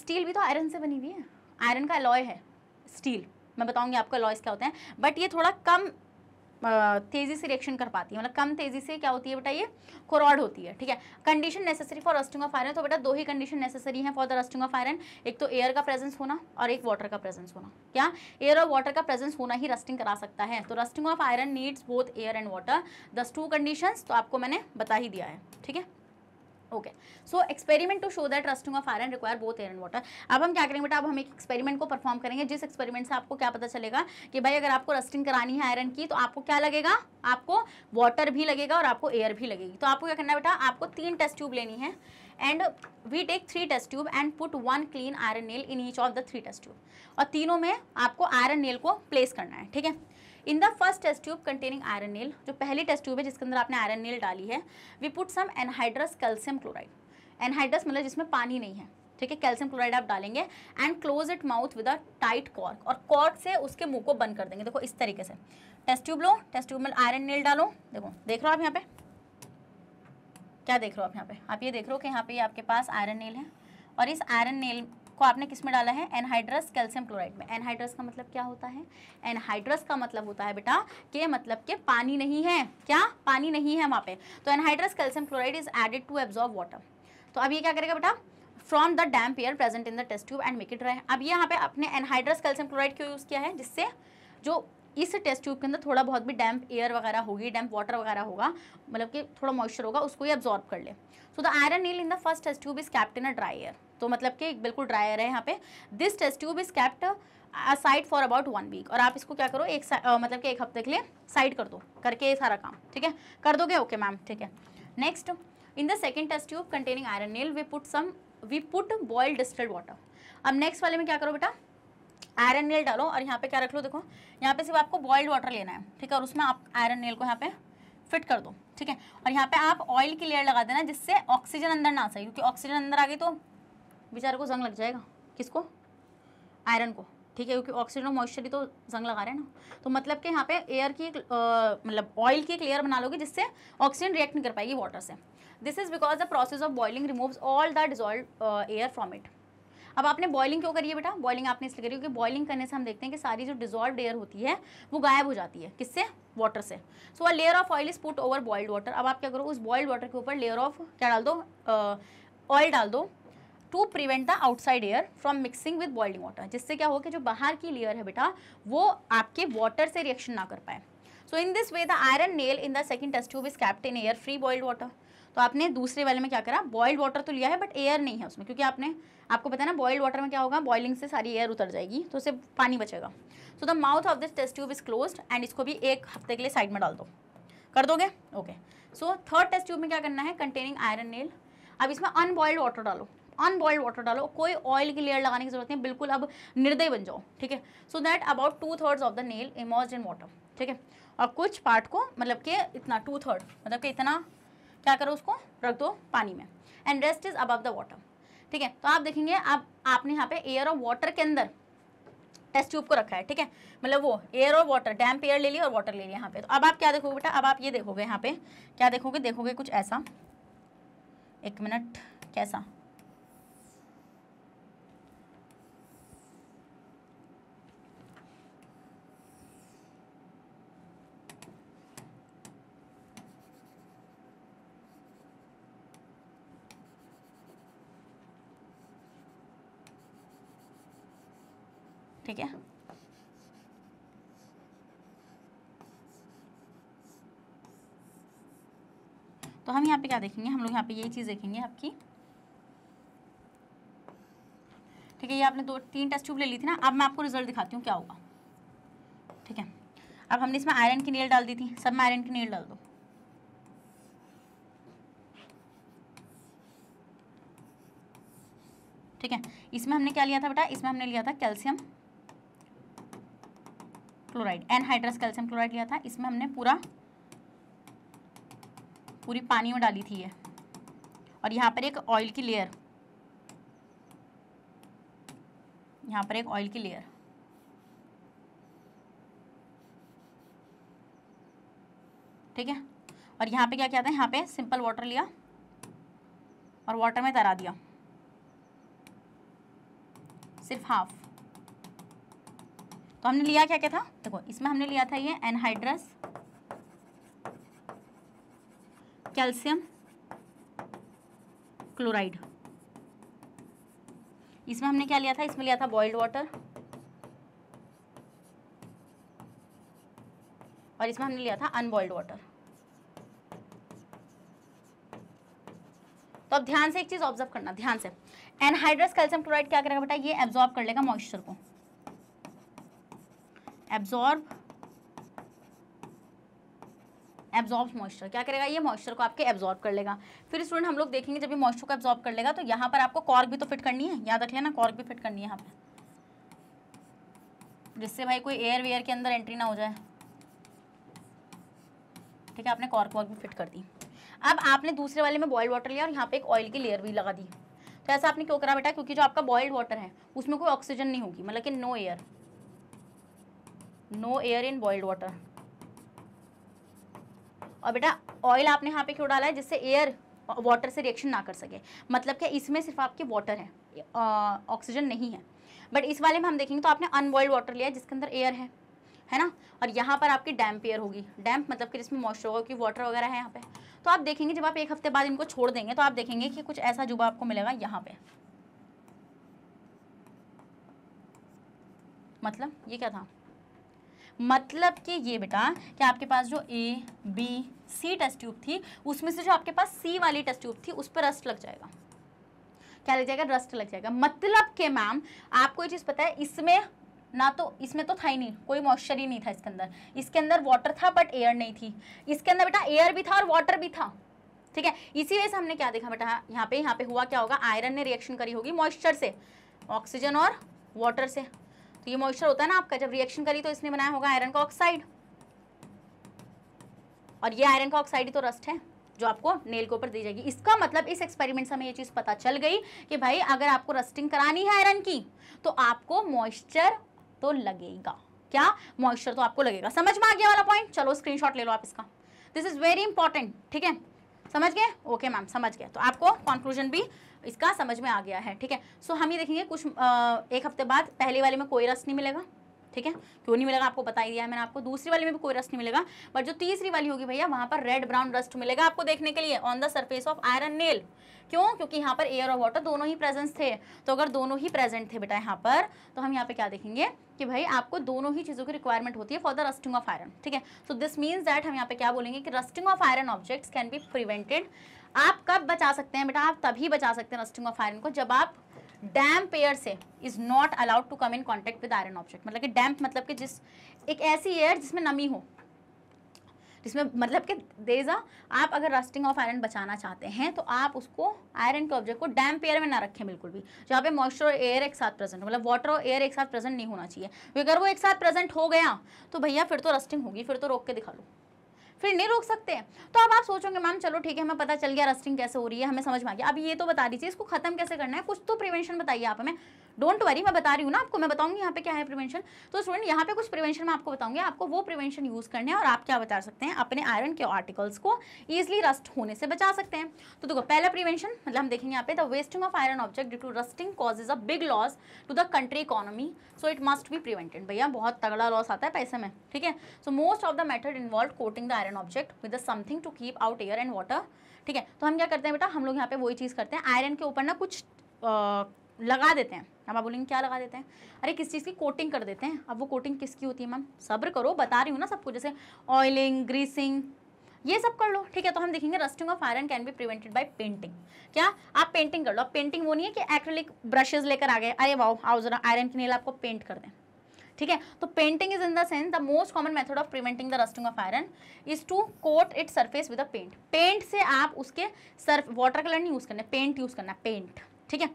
स्टील भी तो आयरन से बनी हुई है आयरन का अलॉय है स्टील मैं बताऊँगी आपका लॉइस क्या होते हैं बट ये थोड़ा कम तेज़ी से रिएक्शन कर पाती है मतलब कम तेज़ी से क्या होती है बेटा ये कोरॉड होती है ठीक है condition necessary for rusting of iron तो बेटा दो ही कंडीशन नेसेसरी है for the rusting of iron एक तो एयर का प्रेजेंस होना और एक वाटर का प्रेजेंस होना क्या एयर और वाटर का प्रेजेंस होना ही रस्टिंग करा सकता है तो rusting of iron needs both air and water these two condition तो आपको मैंने बता ही दिया है ठीक है okay so experiment to show that rusting of iron require both air and water अब हम क्या करेंगे बेटा अब हम एक एक्सपेरिमेंट को परफॉर्म करेंगे जिस एक्सपेरिमेंट से आपको क्या पता चलेगा कि भाई अगर आपको रस्टिंग करानी है आयरन की तो आपको क्या लगेगा आपको वाटर भी लगेगा और आपको एयर भी लगेगी तो आपको क्या करना है बेटा आपको तीन टेस्ट ट्यूब लेनी है and we take three test tube and put one clean iron nail in each of the three test tube और तीनों में आपको आयरन नेल को प्लेस करना है ठीक है in the first test tube containing iron nail जो पहली टेस्ट ट्यूब है जिसके अंदर आपने आयरन नील डाली है we put some anhydrous calcium chloride anhydrous मतलब जिसमें पानी नहीं है ठीक है कैल्शियम क्लोराइड आप डालेंगे and close it mouth with a tight cork और कॉर्क से उसके मुंह को बंद कर देंगे देखो इस तरीके से टेस्ट ट्यूब लो टेस्ट ट्यूब में आयरन नील डालो देखो देख रहे हो आप यहाँ पे क्या देख रहे हो आप यहाँ पे आप ये देख रहे हो कि यहाँ पे आपके पास आयरन नील है और इस आयरन नेल को आपने किस में डाला है एनहाइड्रस कैल्शियम क्लोराइड में एनहाइड्रस का मतलब क्या होता है एनहाइड्रस का मतलब होता है बेटा के मतलब के पानी नहीं है क्या पानी नहीं है वहाँ पे तो anhydrous calcium chloride is added to absorb water तो अब ये क्या करेगा बेटा from the damp air present in the test tube and make it dry अब यहाँ पे अपने एनहाइड्रस कैल्शियम क्लोराइड क्यों यूज़ किया है जिससे जो इस टेस्ट ट्यूब के अंदर थोड़ा बहुत भी डैम्प एयर वगैरह होगी डैम्प वाटर वगैरह होगा मतलब कि थोड़ा मॉइस्चर होगा उसको ही एब्जॉर्ब कर ले so the iron nail in the first test tube is kept in a dry air तो मतलब कि बिल्कुल ड्राई है यहाँ पे this test tube is kept side for about one week और आप इसको क्या करो एक आ, मतलब कि एक हफ्ते के लिए साइड कर दो करके ये सारा काम ठीक है कर दोगे ओके मैम ठीक है next in the second test tube containing iron nail we put some we put boiled distilled water अब नेक्स्ट वाले में क्या करो बेटा आयरन नेल डालो और यहाँ पे क्या रख लो देखो यहाँ पे सिर्फ आपको बॉइल्ड वाटर लेना है ठीक है और उसमें आप आयरन नेल को यहाँ पे फिट कर दो ठीक है और यहाँ पे आप ऑयल की लेयर लगा देना जिससे ऑक्सीजन अंदर ना आ सके क्योंकि ऑक्सीजन अंदर आ गई तो बेचारे को जंग लग जाएगा किसको आयरन को ठीक है क्योंकि ऑक्सीजन और मॉइस्चर ही तो जंग लगा रहे हैं ना तो मतलब कि यहाँ पे एयर की एक मतलब ऑयल की एक लेयर बना लोगे जिससे ऑक्सीजन रिएक्ट नहीं कर पाएगी वाटर से this is because the process of boiling removes all the dissolve air from it अब आपने बॉइलिंग क्यों करी है बेटा बॉइलिंग आपने इसलिए करी क्योंकि बॉइलिंग करने से हम देखते हैं कि सारी जो डिजॉल्व एयर होती है वो गायब हो जाती है किससे वाटर से so a layer of oil is put over boiled water अब आप क्या करो उस बॉइल्ड वाटर के ऊपर लेयर ऑफ क्या डाल दो ऑयल uh, डाल दो to prevent the outside air from mixing with boiling water जिससे क्या हो कि जो बाहर की लेयर है बेटा वो आपके वाटर से रिएक्शन ना कर पाए so in this way the iron nail in the second test tube is kept in air free boiled water तो आपने दूसरे वाले में क्या करा बॉइल्ड वाटर तो लिया है बट एयर नहीं है उसमें क्योंकि आपने आपको पता है ना बॉइल्ड वाटर में क्या होगा बॉइलिंग से सारी एयर उतर जाएगी तो उसे पानी बचेगा so the mouth of this test tube is close and इसको भी एक हफ्ते के लिए साइड में डाल दो कर दोगे okay so third test tube में क्या करना है कंटेनिंग आयरन नेल अब इसमें अनबॉइल्ड वाटर डालो अनबॉइल्ड वाटर डालो कोई ऑयल की लेयर लगाने की जरूरत नहीं बिल्कुल अब निर्दय बन जाओ ठीक है so that about two thirds of the nail immerse in water ठीक है और कुछ पार्ट को मतलब के इतना टू थर्ड मतलब के इतना क्या करो उसको रख दो पानी में and rest is above the water ठीक है तो आप देखेंगे आप आपने यहाँ पे एयर और वाटर के अंदर टेस्ट ट्यूब को रखा है ठीक है मतलब वो एयर और वाटर डैम्प एयर ले लिया और वाटर ले लिया यहाँ पे तो अब आप क्या देखोगे बेटा अब आप ये देखोगे यहाँ पे क्या देखोगे देखोगे कुछ ऐसा एक मिनट कैसा ठीक है तो हम यहाँ पे क्या देखेंगे हम लोग यहाँ पे यही चीज़ देखेंगे आपकी ठीक है ये आपने दो तीन टेस्ट ट्यूब ले ली थी ना अब मैं आपको रिजल्ट दिखाती हूँ क्या होगा ठीक है अब हमने इसमें आयरन की नील डाल दी थी सब में आयरन की नील डाल दो ठीक है इसमें हमने क्या लिया था बेटा इसमें हमने लिया था calcium chloride anhydrous calcium chloride लिया था इसमें हमने पूरा पूरी पानी में डाली थी ये और यहाँ पर एक ऑयल की लेयर यहाँ पर एक ऑयल की लेयर ठीक है और यहाँ पे क्या किया था यहाँ पे सिंपल वाटर लिया और वाटर में तरा दिया सिर्फ हाफ तो हमने लिया क्या क्या था देखो इसमें हमने लिया था ये एनहाइड्रस कैल्शियम क्लोराइड इसमें हमने क्या लिया था इसमें लिया था बॉइल्ड वाटर और इसमें हमने लिया था अनबॉइल्ड वाटर तो अब ध्यान से एक चीज़ ऑब्जर्व करना ध्यान से एनहाइड्रस कैल्शियम क्लोराइड क्या करेगा बेटा ये एब्जॉर्ब कर लेगा मॉइस्चर को एब्जॉर्ब एब्जॉर्ब मॉइस्चर क्या करेगा ये मॉइस्चर को आपके एब्जॉर्ब कर लेगा फिर स्टूडेंट हम लोग देखेंगे जब ये मॉइस्चर को एब्जॉर्ब कर लेगा तो यहाँ पर आपको कॉर्क भी तो फिट करनी है याद रख लेना कॉर्क भी फिट करनी है यहाँ पर जिससे भाई कोई एयर वेयर के अंदर एंट्री ना हो जाए ठीक है आपने कॉर्क वॉर्क भी फिट कर दी अब आपने दूसरे वाले में बॉयल वाटर लिया और यहाँ पे एक ऑयल की लेयर भी लगा दी तो ऐसा आपने क्यों करा बेटा क्योंकि जो आपका बॉयल्ड वाटर है उसमें कोई ऑक्सीजन नहीं होगी मतलब कि no air no air in boiled water और बेटा ऑयल आपने यहाँ पे क्यों डाला है जिससे एयर वाटर से रिएक्शन ना कर सके मतलब क्या इसमें सिर्फ आपके वाटर है ऑक्सीजन नहीं है बट इस वाले में हम देखेंगे तो आपने अनबॉइल्ड वाटर लिया है जिसके अंदर एयर है है ना और यहाँ पर आपकी डैम्प एयर होगी डैम्प मतलब कि जिसमें मॉइस्चर होगा क्योंकि वाटर वगैरह है यहाँ पे तो आप देखेंगे जब आप एक हफ्ते बाद इनको छोड़ देंगे तो आप देखेंगे कि कुछ ऐसा जुबा आपको मिलेगा यहाँ पे मतलब ये क्या था मतलब कि ये बेटा कि आपके पास जो A B C test tube थी उसमें से जो आपके पास सी वाली टेस्ट ट्यूब थी उस पर रस्ट लग जाएगा क्या लग जाएगा रस्ट लग जाएगा मतलब के मैम आपको ये चीज़ पता है इसमें ना तो इसमें तो था ही नहीं कोई मॉइस्चर ही नहीं था इसके अंदर इसके अंदर वाटर था बट एयर नहीं थी इसके अंदर बेटा एयर भी था और वाटर भी था ठीक है इसी वजह से हमने क्या देखा बेटा यहाँ पे यहाँ पे हुआ क्या होगा आयरन ने रिएक्शन करी होगी मॉइस्चर से ऑक्सीजन और वाटर से तो ये मॉइस्चर होता है ना आपका जब रिएक्शन करी तो इसने बनाया होगा आयरन का ऑक्साइड और ये आयरन का ऑक्साइड तो रस्ट है जो आपको नेल के ऊपर दी जाएगी इसका मतलब इस एक्सपेरिमेंट से हमें ये चीज़ पता चल गई कि भाई अगर आपको रस्टिंग करानी है आयरन की तो आपको मॉइस्चर तो लगेगा क्या मॉइस्चर तो आपको लगेगा समझ में आ गया वाला पॉइंट चलो स्क्रीन ले लो आप इसका दिस इज़ वेरी इंपॉर्टेंट ठीक है समझ गए ओके मैम समझ गए तो आपको कॉन्क्लूजन भी इसका समझ में आ गया है ठीक है सो हम ये देखेंगे कुछ एक हफ्ते बाद पहले वाले में कोई रस नहीं मिलेगा ठीक है क्यों नहीं मिलेगा आपको बताई दिया है मैंने आपको दूसरी वाली में भी कोई रस्ट नहीं मिलेगा बट जो तीसरी वाली होगी भैया वहाँ पर रेड ब्राउन रस्ट मिलेगा आपको देखने के लिए on the surface of iron nail क्यों क्योंकि यहाँ पर एयर और वाटर दोनों ही प्रेजेंस थे तो अगर दोनों ही प्रेजेंट थे बेटा यहाँ पर तो हम यहाँ पे क्या देखेंगे कि भाई आपको दोनों ही चीज़ों की रिक्वायरमेंट होती है for the rusting of iron ठीक है सो दिस मीन्स दैट हम यहाँ पे क्या बोलेंगे कि rusting of iron objects can be prevented आप कब बचा सकते हैं बेटा आप तभी बचा सकते हैं रस्टिंग ऑफ आयरन को जब आप डैम पेयर से is not allowed to come in contact with iron object मतलब कि डैम्प मतलब कि जिस एक ऐसी एयर जिसमें नमी हो जिसमें मतलब कि देजा आप अगर रस्टिंग ऑफ आयरन बचाना चाहते हैं तो आप उसको आयरन के ऑब्जेक्ट को डैम पेयर में ना रखें बिल्कुल भी जहाँ पे मॉइस्चर और एयर एक साथ प्रेजेंट हो मतलब वाटर और एयर एक साथ प्रेजेंट नहीं होना चाहिए तो अगर वो एक साथ प्रेजेंट हो गया तो भैया फिर तो रस्टिंग होगी फिर तो रोक के दिखा लो फिर नहीं रोक सकते हैं तो अब आप सोचोगे मैम चलो ठीक है हमें पता चल गया रस्टिंग कैसे हो रही है हमें समझ में आ गया अब ये तो बता दीजिए इसको खत्म कैसे करना है कुछ तो प्रिवेंशन बताइए आप हमें डोंट वरी मैं बता रही हूँ ना आपको मैं बताऊंगी यहाँ पे क्या है प्रिवेंशन तो स्टूडेंट यहाँ पे कुछ प्रिवेंशन मैं आपको बताऊंगी आपको वो प्रिवेंशन यूज़ करने हैं और आप क्या बता सकते हैं अपने आयरन के आर्टिकल्स को ईजिली रस्ट होने से बचा सकते हैं तो देखो पहला प्रिवेंशन मतलब हम देखेंगे यहाँ पे the wasting of iron object due to rusting is a big loss to the country economy so it must be prevented भैया बहुत तगड़ा लॉस आता है पैसे में ठीक है so most of the method involve coating the iron object with something to keep out air and water ठीक है तो हम क्या करते हैं बेटा हम लोग यहाँ पे वही चीज़ करते हैं आयरन के ऊपर ना कुछ आ, लगा देते हैं अब आप बोलेंगे क्या लगा देते हैं अरे किस चीज़ की कोटिंग कर देते हैं अब वो कोटिंग किसकी होती है मैम सब्र करो बता रही हूँ ना सबको जैसे ऑयलिंग ग्रीसिंग ये सब कर लो ठीक है तो हम देखेंगे rusting of iron can be prevented by painting क्या आप पेंटिंग कर लो अब पेंटिंग वो नहीं है कि एक्रेलिक ब्रशेज लेकर आ गए अरे वाओ आओ जरा आयरन की नेल आपको पेंट कर दें ठीक है तो painting is in the sense the most common method of preventing the rusting of iron is to coat it surface with a paint paint से आप उसके सर्फ वाटर कलर नहीं यूज़ करना पेंट यूज़ करना पेंट ठीक है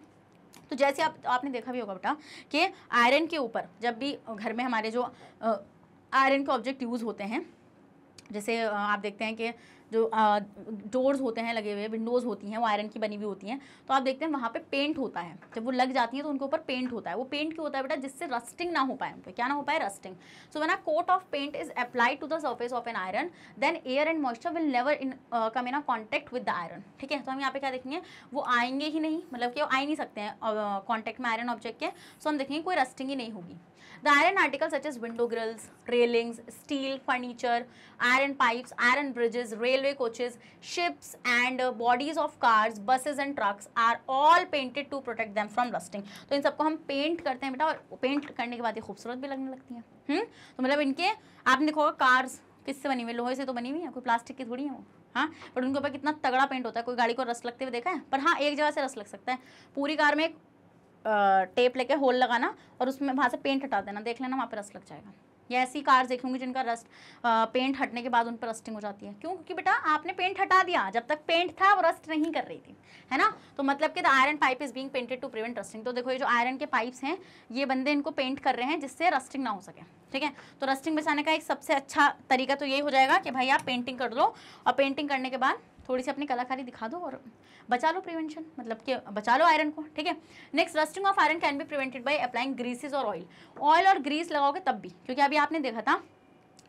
तो जैसे आप तो आपने देखा भी होगा बेटा कि आयरन के ऊपर जब भी घर में हमारे जो आयरन के ऑब्जेक्ट यूज़ होते हैं जैसे आप देखते हैं कि जो डोर्स होते हैं लगे हुए विंडोज़ होती हैं वो आयरन की बनी हुई होती हैं तो आप देखते हैं वहाँ पे पेंट होता है जब वो लग जाती हैं तो उनके ऊपर पेंट होता है वो पेंट क्यों होता है बेटा जिससे रस्टिंग ना हो पाए उन पर क्या ना हो पाए rusting so when a coat of paint is applied to the surface of an iron then air and moisture will never in come in a contact with the iron ठीक है तो हम यहाँ पे क्या देखेंगे वो आएंगे ही नहीं मतलब कि वो आ ही नहीं सकते हैं कॉन्टैक्ट में आयरन ऑब्जेक्ट के सो हम देखेंगे कोई रस्टिंग ही नहीं होगी The iron articles such as window grills, railings, steel, furniture, iron pipes, iron bridges, railway coaches, ships and uh, bodies of cars, buses and trucks are all painted to protect them from rusting. तो इन सबको हम paint करते हैं बेटा और paint करने के बाद ये खूबसूरत भी लगने लगती हैं हम्म तो मतलब इनके आपने देखा होगा कार्स किससे बनी हुई लोहे से तो बनी हुई है कोई प्लास्टिक की थोड़ी है वो हाँ बट उनके ऊपर कितना तगड़ा पेंट होता है कोई गाड़ी को रस लगते हुए देखा है पर हाँ एक जगह से रस लग सकता है पूरी कार में एक टेप लेके होल लगाना और उसमें वहाँ से पेंट हटा देना देख लेना वहाँ पर रस्ट लग जाएगा या ऐसी कार्स देखूंगी जिनका रस्ट पेंट हटने के बाद उन पर रस्टिंग हो जाती है क्यों क्योंकि बेटा आपने पेंट हटा दिया जब तक पेंट था वो रस्ट नहीं कर रही थी है ना तो मतलब कि the iron pipe is being painted to prevent rusting तो देखो ये जो आयरन के पाइप्स हैं ये बंदे इनको पेंट कर रहे हैं जिससे रस्टिंग ना हो सके ठीक है तो रस्टिंग बचाने का एक सबसे अच्छा तरीका तो यही हो जाएगा कि भाई आप पेंटिंग कर लो और पेंटिंग करने के बाद थोड़ी सी अपनी कलाकारी दिखा दो और बचा लो प्रिवेंशन मतलब कि बचा लो आयरन को ठीक है next rusting of iron can be prevented by applying greases और ऑयल ऑयल और ग्रीस लगाओगे तब भी क्योंकि अभी आपने देखा था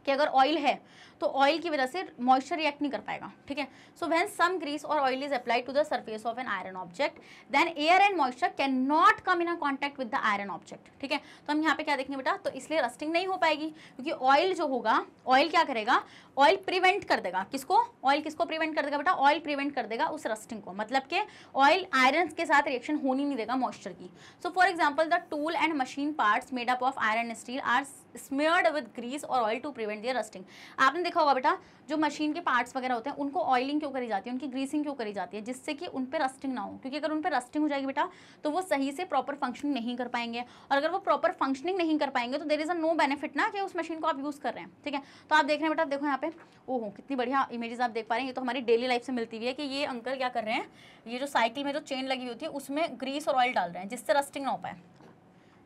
कि अगर ऑयल है तो ऑयल की वजह से मॉइस्चर रिएक्ट नहीं कर पाएगा ठीक है सो व्हेन सम ग्रीस और oil is applied to the surface of an iron object then air and moisture can not come in a contact with the iron object ठीक है तो हम यहाँ पे क्या देखेंगे बेटा तो इसलिए रस्टिंग नहीं हो पाएगी क्योंकि ऑयल जो होगा ऑयल क्या करेगा ऑयल प्रिवेंट कर देगा किसको ऑयल किसको प्रिवेंट कर देगा बेटा ऑयल प्रिवेंट कर देगा उस रस्टिंग को मतलब कि ऑयल आयरन के साथ रिएक्शन होनी नहीं देगा मॉइस्चर की so for example the tool and machine parts made up of iron steel are smeared with grease और oil to prevent their rusting आपने देखा होगा बेटा जो मशीन के पार्ट्स वगैरह होते हैं उनको ऑयलिंग क्यों करी जाती है उनकी ग्रीसिंग क्यों करी जाती है जिससे कि उन पर रस्टिंग ना हो क्योंकि अगर उन पर रस्टिंग हो जाएगी बेटा तो वो सही से प्रॉपर फंक्शनिंग नहीं कर पाएंगे और अगर वो प्रॉपर फंक्शनिंग नहीं कर पाएंगे तो there is a no benefit ना कि उस मशीन को आप यूज़ कर रहे हैं ठीक है तो आप देख रहे हैं बेटा देखो यहाँ पे ओहो कितनी बढ़िया इमेजेस आप देख पा रहे हैं ये तो हमारी डेली लाइफ से मिलती हुई है कि ये अंकल क्या कर रहे हैं ये जो साइकिल में जो चेन लगी हुई थी उसमें ग्रीस और ऑयल डाल रहे हैं जिससे रस्टिंग ना हो पाए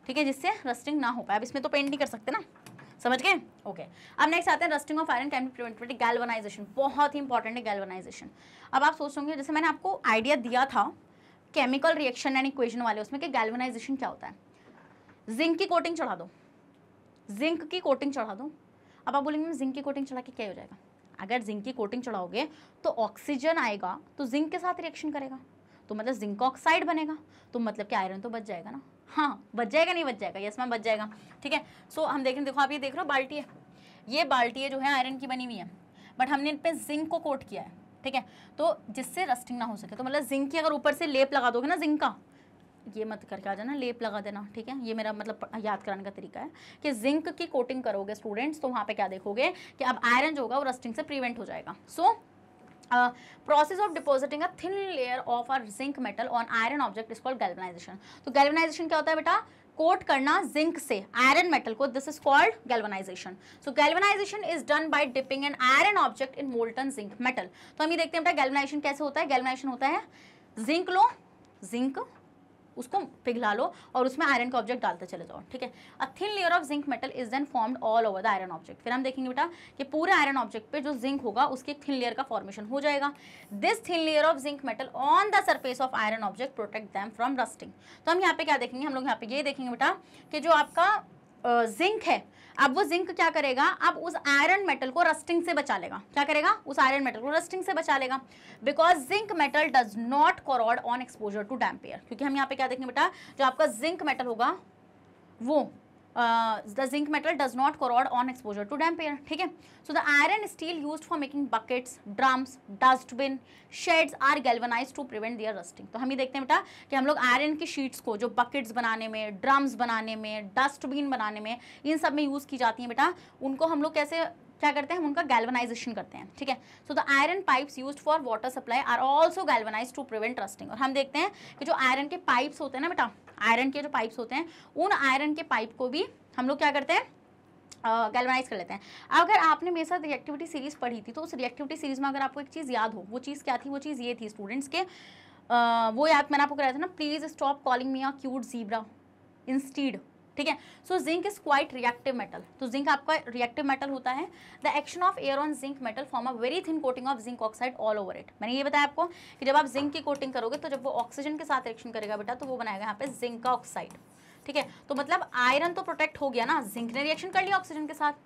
ठीक है जिससे रस्टिंग ना हो पाए अब इसमें तो पेंट नहीं कर सकते ना समझ गए ओके अब नेक्स्ट आते हैं rusting of iron can be prevented galvanisation बहुत ही इंपॉर्टेंट है गैल्वनाइजेशन अब आप सोच होंगे जैसे मैंने आपको आइडिया दिया था केमिकल रिएक्शन एंड इक्वेशन वाले उसमें कि गैल्वनाइजेशन क्या होता है जिंक की कोटिंग चढ़ा दो जिंक की कोटिंग चढ़ा दो अब आप बोलेंगे जिंक की कोटिंग चढ़ा के क्या हो जाएगा अगर जिंक की कोटिंग चढ़ाओगे तो ऑक्सीजन आएगा तो जिंक के साथ रिएक्शन करेगा तो मतलब जिंक ऑक्साइड बनेगा तो मतलब कि आयरन तो बच जाएगा ना हाँ बच जाएगा नहीं बच जाएगा यस मैम बच जाएगा ठीक है सो हम देखें देखो आप ये देख रहे हो बाल्टी है ये बाल्टी है जो है आयरन की बनी हुई है बट हमने इन पर जिंक को कोट किया है ठीक है तो जिससे रस्टिंग ना हो सके तो मतलब जिंक की अगर ऊपर से लेप लगा दोगे ना जिंक का ये मत करके आ जाना लेप लगा देना ठीक है ये मेरा मतलब याद कराने का तरीका है कि जिंक की कोटिंग करोगे स्टूडेंट्स तो वहाँ पे क्या देखोगे कि अब आयरन जो होगा वो रस्टिंग से प्रिवेंट हो जाएगा so process of depositing a thin layer of a zinc metal on iron object is called galvanisation तो गैल्वनाइजेशन क्या होता है बेटा कोट करना जिंक से आयरन मेटल को this is called galvanisation so galvanisation is done by dipping an iron object in molten zinc metal तो हम ये देखते हैं बेटा गैल्वनाइजेशन कैसे होता है गैल्वनाइजेशन होता है जिंक लो जिंक उसको पिघला लो और उसमें आयरन का ऑब्जेक्ट डालते चले जाओ ठीक है a thin layer of zinc metal is then formed all over the iron object फिर हम देखेंगे बेटा कि पूरे आयरन ऑब्जेक्ट पे जो जिंक होगा उसके थिन लेयर का फॉर्मेशन हो जाएगा this thin layer of zinc metal on the surface of iron object protect them from rusting तो हम यहाँ पे क्या देखेंगे हम लोग यहाँ पे ये देखेंगे बेटा कि जो आपका जिंक है अब वो जिंक क्या करेगा अब उस आयरन मेटल को रस्टिंग से बचा लेगा क्या करेगा उस आयरन मेटल को रस्टिंग से बचा लेगा because zinc metal does not corrode on exposure to damp air क्योंकि हम यहाँ पे क्या देखेंगे बेटा जो आपका जिंक मेटल होगा वो the zinc metal does not corrode on exposure to damp air ठीक है so the iron steel use for making buckets drums dustbin sheds are galvanise to prevent their rusting तो हम ही देखते हैं बेटा कि हम लोग आयरन की शीट्स को जो बकेट्स बनाने में ड्रम्स बनाने में डस्टबिन बनाने में इन सब में यूज़ की जाती हैं बेटा उनको हम लोग कैसे क्या करते हैं हम उनका गैल्वनाइजेशन करते हैं ठीक है so the iron pipes use for water supply are also galvanised to prevent rusting और हम देखते हैं कि जो आयरन के पाइप्स होते हैं ना बेटा आयरन के जो पाइप्स होते हैं उन आयरन के पाइप को भी हम लोग क्या करते हैं गैल्वनाइज uh, कर लेते हैं अगर आपने मेरे साथ रिएक्टिविटी सीरीज पढ़ी थी तो उस रिएक्टिविटी सीरीज में अगर आपको एक चीज़ याद हो वो चीज़ क्या थी वो चीज़ ये थी स्टूडेंट्स के uh, वो याद मैंने आपको कराया था ना please stop calling me a cute zebra instead ठीक है so zinc is quite reactive metal तो जिंक आपका रिएक्टिव मेटल होता है the action of air on zinc metal form a very thin coating of zinc oxide all over it मैंने ये बताया आपको कि जब आप जिंक की कोटिंग करोगे तो जब वो ऑक्सीजन के साथ रिएक्शन करेगा बेटा तो वो बनाएगा यहाँ पे जिंक का ऑक्साइड ठीक है तो मतलब आयरन तो प्रोटेक्ट हो गया ना जिंक ने रिएक्शन कर लिया ऑक्सीजन के साथ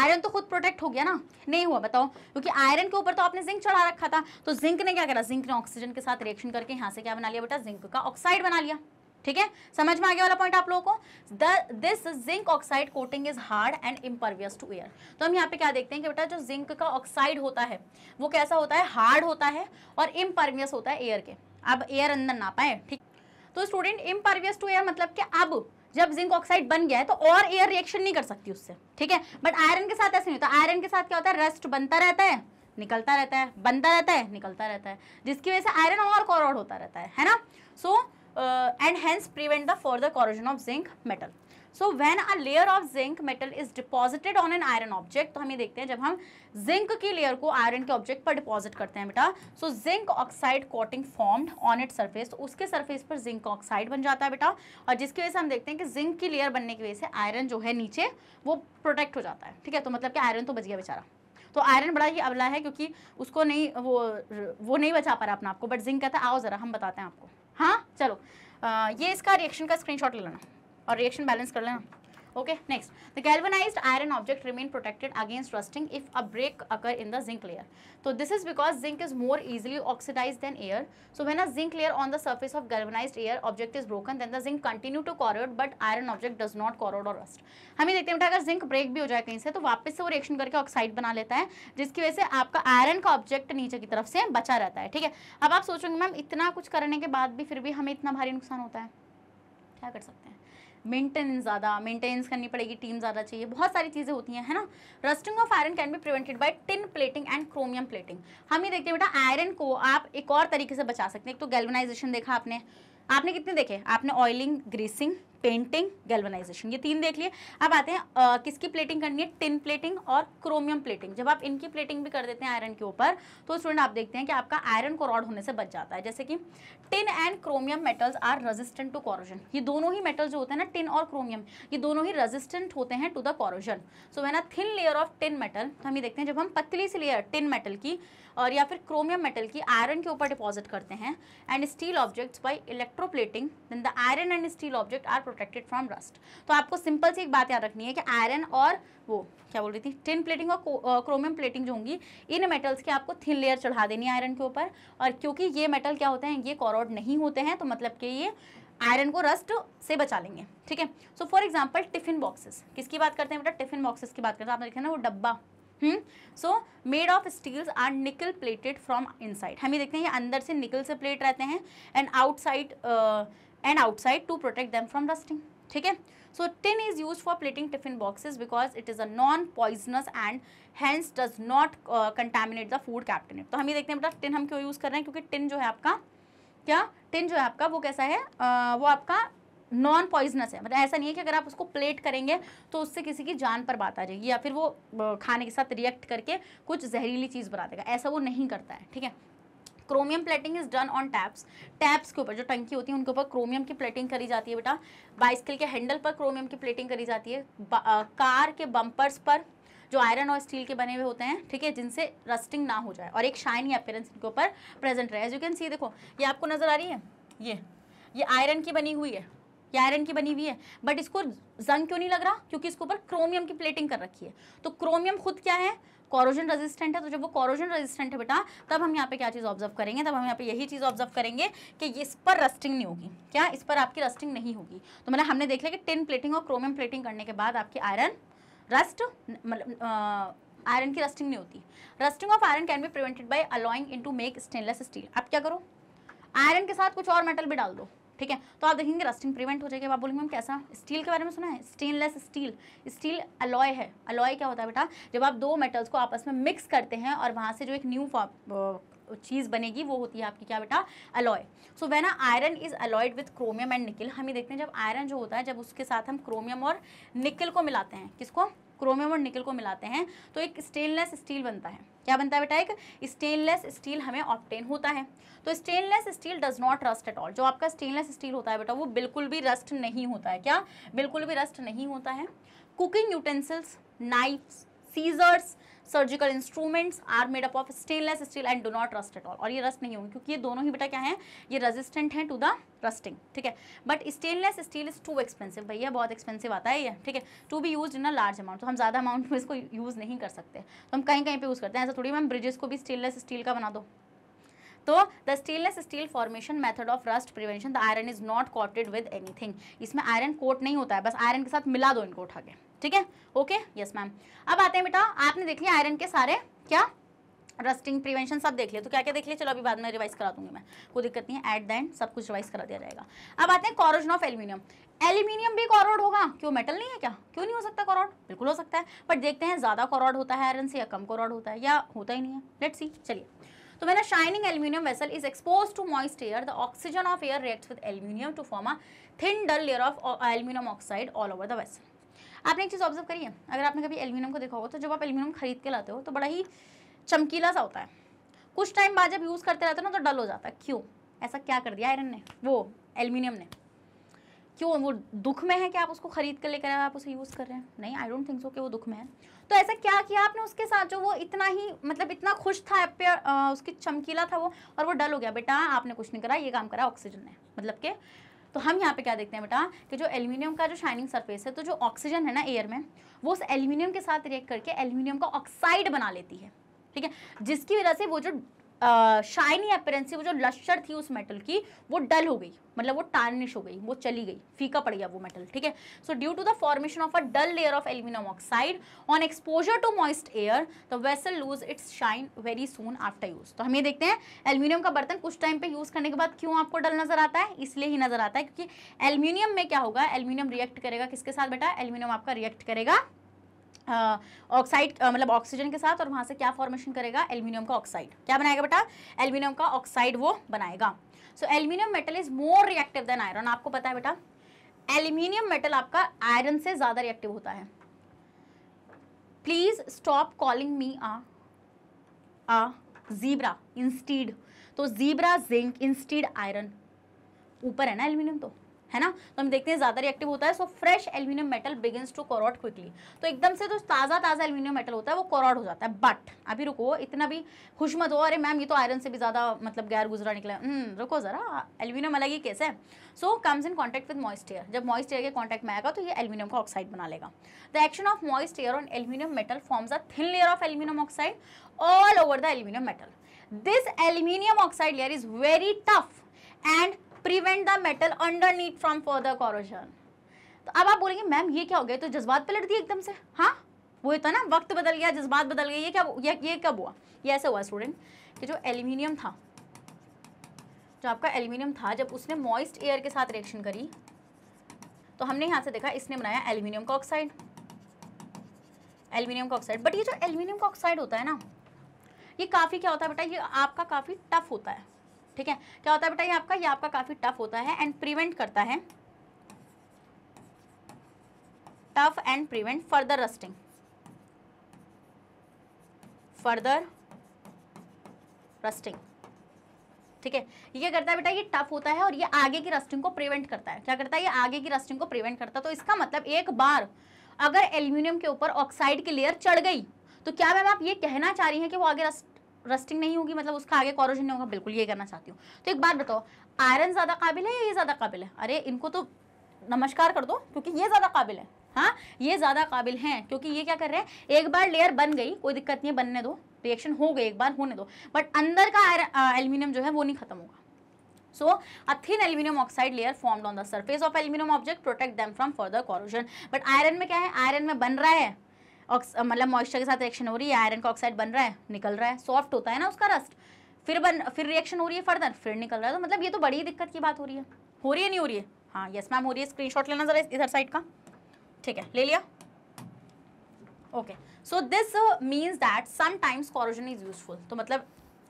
आयरन तो खुद प्रोटेक्ट हो गया ना नहीं हुआ बताओ क्योंकि आयरन के ऊपर तो आपने जिंक चढ़ा रखा था तो जिंक ने क्या करा जिंक ने ऑक्सीजन के साथ रिएक्शन करके यहाँ से क्या बना लिया बेटा जिंक का ऑक्साइड बना लिया ठीक है समझ में आगे वाला पॉइंट आप लोगों को the this zinc oxide coating is hard and impervious to air तो हम यहाँ पे क्या देखते हैं कि बेटा जो जिंक का ऑक्साइड होता है वो कैसा होता है हार्ड होता है और इम्परवियस होता है एयर के अब एयर अंदर ना पाए ठीक तो स्टूडेंट इम्परवियस टू एयर मतलब कि अब जब जिंक ऑक्साइड बन गया है तो और एयर रिएक्शन नहीं कर सकती उससे ठीक है बट आयरन के साथ ऐसे नहीं होता आयरन के साथ क्या होता है रस्ट बनता रहता है निकलता रहता है बनता रहता है निकलता रहता है जिसकी वजह से आयरन और कॉरड होता रहता है है ना so so, uh, and hence prevent the further corrosion of zinc metal. So when a layer of zinc metal is deposited on an iron object तो हम ये देखते हैं जब हम जिंक की लेयर को आयरन के ऑब्जेक्ट पर डिपॉजिट करते हैं बेटा so zinc oxide coating formed on it surface तो उसके सरफेस पर जिंक ऑक्साइड बन जाता है बेटा और जिसकी वजह से हम देखते हैं कि जिंक की लेयर बनने की वजह से आयरन जो है नीचे वो प्रोटेक्ट हो जाता है ठीक है तो मतलब कि आयरन तो बच गया बेचारा तो आयरन बड़ा ही अबला है क्योंकि उसको नहीं वो वो नहीं बचा पा रहा अपना आपको बट जिंक कहता है आओ ज़रा हम बताते हैं आपको हाँ चलो आ, ये इसका रिएक्शन का स्क्रीनशॉट ले लेना और रिएक्शन बैलेंस कर लेना okay next the galvanised iron object remain protected against rusting if a break occur in the zinc layer तो this is because zinc is more easily oxidise than air so when a zinc layer on the surface of galvanise air object is broken then the zinc continue to corrode but iron object does not corrode और rust हमें देखते हैं बेटा अगर zinc break भी हो जाए कहीं से तो वापस से वो रिएक्शन करके ऑक्साइड बना लेता है जिसकी वजह से आपका आयरन का ऑब्जेक्ट नीचे की तरफ से बचा रहता है ठीक है अब आप सोचोगे मैम इतना कुछ करने के बाद भी फिर भी हमें इतना भारी नुकसान होता है क्या कर सकते हैं मेंटेनेंस ज़्यादा मेंटेनेंस करनी पड़ेगी टीम ज़्यादा चाहिए बहुत सारी चीज़ें होती हैं है ना rusting of iron can be prevented by tin plating and chromium plating हम ये देखते हैं बेटा आयरन को आप एक और तरीके से बचा सकते हैं एक तो गैल्वनाइजेशन देखा आपने आपने कितने देखे आपने ऑयलिंग ग्रीसिंग पेंटिंग गैल्वनाइजेशन ये तीन देख लिए अब आते हैं आ, किसकी प्लेटिंग करनी है टिन प्लेटिंग और क्रोमियम प्लेटिंग जब आप इनकी प्लेटिंग भी कर देते हैं आयरन के ऊपर तो स्टूडेंट आप देखते हैं कि आपका आयरन कोरॉड होने से बच जाता है जैसे कि tin and chromium metals are resistant to corrosion ये दोनों ही मेटल्स जो होते हैं ना टिन और क्रोमियम ये दोनों ही रजिस्टेंट होते हैं to the corrosion so when a thin layer of tin metal तो हम ये देखते हैं जब हम पतली सी लेयर टिन मेटल की और या फिर क्रोमियम मेटल की आयरन के ऊपर डिपॉजिट करते हैं and steel objects by electroplating then the iron and steel object are protected from rust तो आपको सिंपल सी एक बात याद रखनी है कि आयरन और वो क्या बोल रही थी टिन प्लेटिंग और क्रोमियम प्लेटिंग जो होंगी इन मेटल्स की आपको थिन लेयर चढ़ा देनी है आयरन के ऊपर और क्योंकि ये मेटल क्या होते हैं ये कॉरोड नहीं होते हैं तो मतलब कि ये आयरन को रस्ट से बचा लेंगे ठीक है so for example tiffin boxes किसकी बात करते हैं बेटा टिफिन बॉक्सेस की बात करते हैं आपने देखा ना वो डब्बा so made of steels are nickel plated from inside हम ये देखते हैं ये अंदर से निकल से प्लेट रहते हैं and outside and outside to protect them from rusting ठीक है so tin is used for plating tiffin boxes because it is a non poisonous and hence does not uh, contaminate the food cabinet तो हम ये देखते हैं बेटा tin हम क्यों यूज़ कर रहे हैं क्योंकि tin जो है आपका क्या tin जो है आपका वो कैसा है uh, वो आपका नॉन पॉइजनस है मतलब ऐसा नहीं है कि अगर आप उसको प्लेट करेंगे तो उससे किसी की जान पर बात आ जाएगी या फिर वो खाने के साथ रिएक्ट करके कुछ जहरीली चीज़ बना देगा ऐसा वो नहीं करता है ठीक है chromium plating is done on taps taps के ऊपर जो टंकी होती है उनके ऊपर क्रोमियम की प्लेटिंग करी जाती है बेटा बाइसिकल के हैंडल पर क्रोमियम की प्लेटिंग करी जाती है आ, कार के बम्पर्स पर जो आयरन और स्टील के बने हुए होते हैं ठीक है जिनसे रस्टिंग ना हो जाए और एक शाइनी अपेयरेंस इनके ऊपर प्रेजेंट रहे एज यू कैन सी देखो ये आपको नजर आ रही है ये ये आयरन की बनी हुई है ये आयरन की बनी हुई है बट इसको जंग क्यों नहीं लग रहा क्योंकि इसके ऊपर क्रोमियम की प्लेटिंग कर रखी है तो क्रोमियम खुद क्या है कॉरोजन रेजिस्टेंट है तो जब वो कॉरोजन रेजिस्टेंट है बेटा तब हम यहाँ पे क्या चीज़ ऑब्जर्व करेंगे तब हम यहाँ पे यही चीज़ ऑब्जर्व करेंगे कि इस पर रस्टिंग नहीं होगी क्या इस पर आपकी रस्टिंग नहीं होगी तो मैंने मतलब हमने देख लिया कि टिन प्लेटिंग और क्रोमियम प्लेटिंग करने के बाद आपकी आयरन रस्ट मतलब आयरन की रस्टिंग नहीं होती rusting of iron can be prevented by alloying in make stainless steel आप क्या करो आयरन के साथ कुछ और मेटल भी डाल दो ठीक है तो आप देखेंगे रस्टिंग प्रिवेंट हो जाएगा आप बोलेंगे मैम कैसा स्टील के बारे में सुना है स्टेनलेस स्टील स्टील अलॉय है अलॉय क्या होता है बेटा जब आप दो मेटल्स को आपस में मिक्स करते हैं और वहाँ से जो एक न्यू चीज़ बनेगी वो होती है आपकी क्या बेटा alloy so when iron is alloyed with chromium and nickel हम ये देखते हैं जब आयरन जो होता है जब उसके साथ हम क्रोमियम और निकल को मिलाते हैं किसको क्रोमियम और निकल को मिलाते हैं तो एक स्टेनलेस स्टील बनता है क्या बनता है बेटा एक स्टेनलेस स्टील हमें ऑप्टेन होता है तो stainless steel does not rust at all जो आपका स्टेनलेस स्टील होता है बेटा वो बिल्कुल भी रस्ट नहीं होता है क्या बिल्कुल भी रस्ट नहीं होता है cooking utensils knifes scissors surgical instruments are made up of stainless steel and do not rust at all और ये रस्ट नहीं होंगे क्योंकि ये दोनों ही बेटा क्या है ये रेजिस्टेंट हैं टू द रस्टिंग ठीक है but stainless steel is too expensive भैया बहुत एक्सपेंसिव आता है ये ठीक है to be use in a large amount तो हम ज़्यादा अमाउंट में इसको यूज़ नहीं कर सकते तो हम कहीं कहीं पर यूज़ करते हैं ऐसा थोड़ी मैम ब्रिजेस को भी स्टेनलेस स्टील का बना दो तो the stainless steel formation method of rust prevention the iron is not coated with anything इसमें आयरन कोट नहीं होता है बस आयरन के साथ मिला दो इनको उठा के ठीक है ओके यस मैम अब आते हैं बेटा आपने देख लिया आयरन के सारे क्या रस्टिंग प्रिवेंशन सब देख लिया तो क्या क्या देख लिया चलो अभी बाद में रिवाइज करा दूंगी मैं कोई दिक्कत नहीं है एट द एंड सब कुछ रिवाइज करा दिया जाएगा अब आते हैं कॉरोजन ऑफ एल्यूमिनियम एल्यूमिनियम भी कॉरोड होगा क्यों मेटल नहीं है क्या क्यों नहीं हो सकता कॉरोड बिल्कुल हो सकता है बट देखते हैं ज़्यादा कॉरोड होता है आयरन से या कम कॉरोड होता है या होता ही नहीं है लेट सी चलिए तो मैंने shining aluminium vessel is expose to moist air the oxygen of air reacts with aluminium to form a thin dull layer of aluminium oxide all over the vessel आपने एक चीज़ ऑब्जर्व करी है अगर आपने कभी एल्यूमिनियम को देखा होगा तो जब आप एल्यूमिनियम खरीद के लाते हो तो बड़ा ही चमकीला सा होता है कुछ टाइम बाद जब यूज़ करते रहते हो ना तो डल हो जाता है क्यों ऐसा क्या कर दिया आयरन ने वो एल्यूमिनियम ने क्यों वो दुख में है कि आप उसको खरीद कर लेकर आप उसे यूज़ कर रहे हैं नहीं आई डोंट थिंक सो कि वो दुख में है तो ऐसा क्या किया आपने उसके साथ जो वो इतना ही मतलब इतना खुश था पेयर उसकी चमकीला था वो और वो डल हो गया बेटा आपने कुछ नहीं करा ये काम करा ऑक्सीजन ने मतलब के तो हम यहाँ पे क्या देखते हैं बेटा कि जो एल्यूमिनियम का जो शाइनिंग सरफेस है तो जो ऑक्सीजन है ना एयर में वो उस एल्यूमिनियम के साथ रिएक्ट करके एल्यूमिनियम का ऑक्साइड बना लेती है ठीक है जिसकी वजह से वो जो शाइनी अपेरेंसी वो जो लश्चर थी उस मेटल की वो डल हो गई मतलब वो टार्निश हो गई वो चली गई फीका पड़ गया वो मेटल ठीक है so due to the formation of a dull layer of aluminium oxide on exposure to moist air the vessel lose its shine very soon after use तो हम ये देखते हैं एल्यूमिनियम का बर्तन कुछ टाइम पे यूज करने के बाद क्यों आपको डल नजर आता है इसलिए ही नजर आता है क्योंकि एल्यूमिनियम में क्या होगा एल्यूमिनियम रिएक्ट करेगा किसके साथ बेटा एल्यूमिनियम आपका रिएक्ट करेगा ऑक्साइड मतलब ऑक्सीजन के साथ और वहां से क्या फॉर्मेशन करेगा एल्यूमिनियम का ऑक्साइड क्या बनाएगा बेटा एल्यूमिनियम का ऑक्साइड वो बनाएगा so aluminium metal is more reactive than iron आपको पता है बेटा एल्यूमिनियम मेटल आपका आयरन से ज़्यादा रिएक्टिव होता है please stop calling me a a zebra instead तो जीब्रा जिंक इंस्टीड आयरन ऊपर है ना एल्यूमिनियम तो है ना तो हम देखते हैं ज़्यादा रिएक्टिव होता है so fresh aluminium metal begin to corrode quickly तो एकदम से जो तो ताज़ा ताज़ा एल्यूमिनियम मेटल होता है वो कॉरॉड हो जाता है बट अभी रुको इतना भी खुश मत हो अरे मैम ये तो आयरन से भी ज़्यादा मतलब गैर गुजरा निकला हम्म, रुको ज़रा एल्यूमिनियम अलग ही कैसे है so comes in contact with moist air जब मॉइस्ट एयर के कॉन्टेक्ट में आएगा तो ये एल्यूमिनियम का ऑक्साइड बना लेगा the action of moist air on aluminium metal forms a thin layer of aluminium oxide all over the aluminium metal this aluminium oxide layer is very tough and prevent the metal underneath from further corrosion तो अब आप बोलेंगे ma'am ये क्या हो गया तो जज्बात पलट दिए एकदम से हाँ वो था तो ना वक्त बदल गया जज्बात बदल गया ये क्या ये, ये कब हुआ ये ऐसा हुआ स्टूडेंट कि जो एल्यूमिनियम था जो आपका एल्यूमिनियम था जब उसने मॉइस्ट एयर के साथ रिएक्शन करी तो हमने यहाँ से देखा इसने बनाया एल्यूमिनियम का ऑक्साइड एल्यूमिनियम का ऑक्साइड बट ये जो एल्यूमिनियम का ऑक्साइड होता है ना ये काफ़ी क्या होता है बेटा ये आपका काफ़ी टफ होता है ठीक है क्या होता है बेटा ये आपका ये आपका काफ़ी टफ होता है एंड प्रिवेंट करता है tough and prevent further rusting further rusting ठीक है ये क्या करता है बेटा ये टफ होता है और ये आगे की रस्टिंग को प्रिवेंट करता है क्या करता है ये आगे की रस्टिंग को प्रिवेंट करता है तो इसका मतलब एक बार अगर एल्यूमिनियम के ऊपर ऑक्साइड की लेयर चढ़ गई तो क्या मैम आप ये कहना चाह रही हैं कि वो आगे रस्ट रस्टिंग नहीं होगी मतलब उसका आगे कॉरोजन नहीं होगा बिल्कुल ये करना चाहती हूँ तो एक बात बताओ आयरन ज़्यादा काबिल है या ये ज़्यादा काबिल है अरे इनको तो नमस्कार कर दो क्योंकि ये ज़्यादा काबिल है हाँ ये ज़्यादा काबिल हैं क्योंकि ये क्या कर रहे हैं एक बार लेयर बन गई कोई दिक्कत नहीं बनने दो रिएक्शन हो गई एक बार होने दो बट अंदर का एल्यूमिनियम जो है वो नहीं खत्म होगा सो a thin aluminum oxide layer formed on the surface of aluminum object protect them from further corrosion but iron में क्या है आयरन में बन रहा है मतलब मॉइस्चर के साथ रिएक्शन हो रही है आयरन का ऑक्साइड बन रहा है निकल रहा है सॉफ्ट होता है ना उसका रस्ट फिर बन फिर रिएक्शन हो रही है फर्दर फिर निकल रहा है तो मतलब ये तो बड़ी दिक्कत की बात हो रही है हो रही है नहीं हो रही है हाँ यस मैम हो रही है स्क्रीन लेना जरा इधर साइड का ठीक है ले लिया okay so this means that sometimes corrosion is useful तो मतलब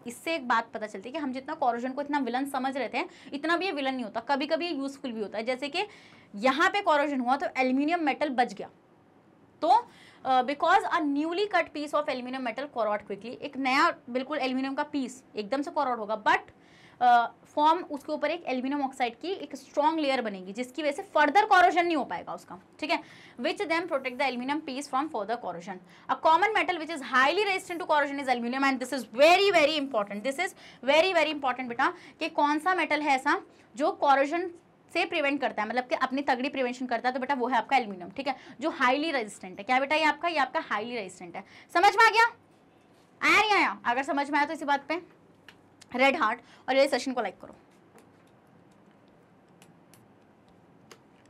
इससे एक बात पता चलती है कि हम जितना कॉरोजन को इतना विलन समझ रहे थे इतना भी ये विलन नहीं होता कभी कभी ये यूजफुल भी होता है जैसे कि यहाँ पे कॉरोजन हुआ तो एल्यूमिनियम मेटल बच गया तो because a newly cut piece of aluminium metal corrode quickly एक नया बिल्कुल एल्यूमिनियम का पीस एकदम से कॉरॉट होगा बट फॉर्म uh, उसके ऊपर एक एल्यूमिनियम ऑक्साइड की एक स्ट्रॉन्ग लेयर बनेगी जिसकी वजह से फर्दर कॉरोजन नहीं हो पाएगा उसका ठीक है which them protect the aluminium piece from further corrosion a common metal which is highly resistant to corrosion is aluminium and this is very very important this is very very important बेटा कि कौन सा metal है ऐसा जो corrosion से prevent करता है मतलब कि अपनी तगड़ी प्रिवेंशन करता है तो बेटा वो है आपका एल्यूमिनियम ठीक है जो हाईली रेजिस्टेंट है क्या बेटा ये आपका ये आपका हाईली रेजिस्टेंट है समझ में आ गया आया नहीं आया अगर समझ में आया तो इसी बात पे रेड हार्ट और ये सेशन को लाइक करो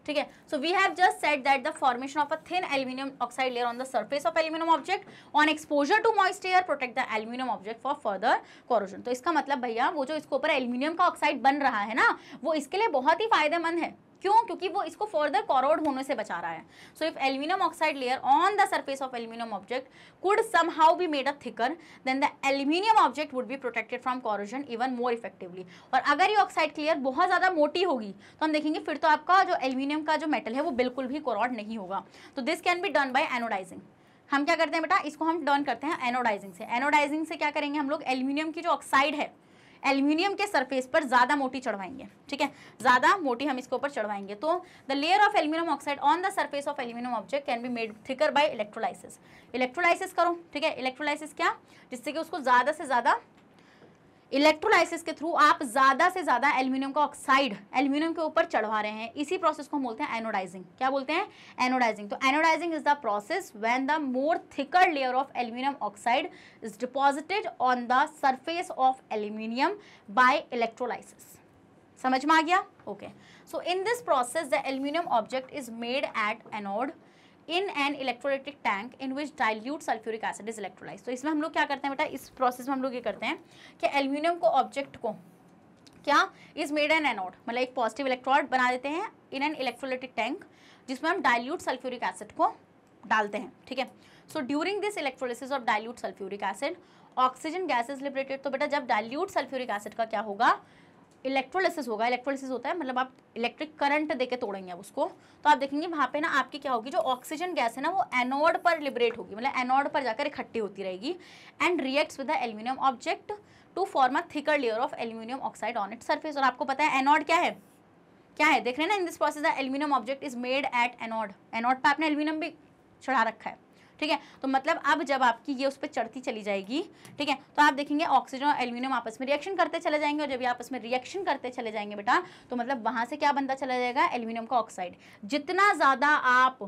ठीक है so we have just said that the formation of a thin aluminium oxide layer on the surface of aluminium object on exposure to moist air protect the aluminium object for further corrosion तो इसका मतलब भैया वो जो इसके ऊपर aluminium का oxide बन रहा है ना वो इसके लिए बहुत ही फायदेमंद है क्यों क्योंकि वो इसको फर्दर कॉरोड होने से बचा रहा है so if aluminium oxide layer on the surface of aluminium object could somehow be made a thicker then the aluminium object would be protected from corrosion even more effectively और अगर ये oxide clear बहुत ज़्यादा मोटी होगी तो हम देखेंगे फिर तो आपका जो एल्यूमिनियम का जो मेटल है वो बिल्कुल भी कॉरोड नहीं होगा तो this can be done by anodising हम क्या करते हैं बेटा इसको हम डन करते हैं एनोडाइजिंग से एनोडाइजिंग से क्या करेंगे हम लोग एल्यूमिनियम की जो ऑक्साइड है एल्यूमिनियम के सरफेस पर ज़्यादा मोटी चढ़वाएंगे ठीक है ज़्यादा मोटी हम इसके ऊपर चढ़वाएंगे तो the layer of aluminium oxide on the surface of aluminium object can be made thicker by electrolysis electrolysis करो ठीक है इलेक्ट्रोलाइसिस क्या जिससे कि उसको ज़्यादा से ज़्यादा इलेक्ट्रोलाइसिस के थ्रू आप ज्यादा से ज्यादा एल्यूमिनियम का ऑक्साइड एल्यूमिनियम के ऊपर चढ़वा रहे हैं इसी प्रोसेस को हम बोलते हैं एनोडाइजिंग क्या बोलते हैं एनोडाइजिंग तो anodising is the process when the more thicker layer of aluminium oxide is deposited on the surface of aluminium by electrolysis समझ में आ गया okay so in this process the aluminium object is made at anode in an electrolytic tank in which dilute sulphuric acid is electrolyse तो इसमें हम लोग क्या करते हैं बेटा इस प्रोसेस में हम लोग ये करते हैं कि एल्यूमिनियम को ऑब्जेक्ट को क्या इज मेड एन एनोड मतलब एक पॉजिटिव इलेक्ट्रोड बना देते हैं इन एन इलेक्ट्रोलाइटिक टैंक जिसमें हम डायल्यूट सल्फ्यूरिक एसिड को डालते हैं ठीक है so during this electrolysis of dilute sulphuric acid oxygen gas is liberated तो बेटा जब डायल्यूट सल्फ्यूरिक एसिड का क्या होगा इलेक्ट्रोलिसिस होगा इलेक्ट्रोलिसिस होता है मतलब आप इलेक्ट्रिक करंट देके तोड़ेंगे उसको तो आप देखेंगे वहाँ पे ना आपकी क्या होगी जो ऑक्सीजन गैस है ना वो एनोड पर लिबरेट होगी मतलब एनोड पर जाकर इकट्ठी होती रहेगी and reacts with the aluminium object to form a thicker layer of aluminium oxide on it surface और आपको पता है एनोड क्या है क्या है देख रहे हैं ना in this process the aluminium object is made at anode anode पर आपने एल्यूमिनियम भी चढ़ा रखा है ठीक है तो मतलब अब जब आपकी ये उस पर चढ़ती चली जाएगी ठीक है तो आप देखेंगे ऑक्सीजन और एल्यूमिनियम आपस में रिएक्शन करते चले जाएंगे और जब ये आपस में रिएक्शन करते चले जाएंगे बेटा तो मतलब वहां से क्या बनता चला जाएगा एल्यूमिनियम का ऑक्साइड जितना ज़्यादा आप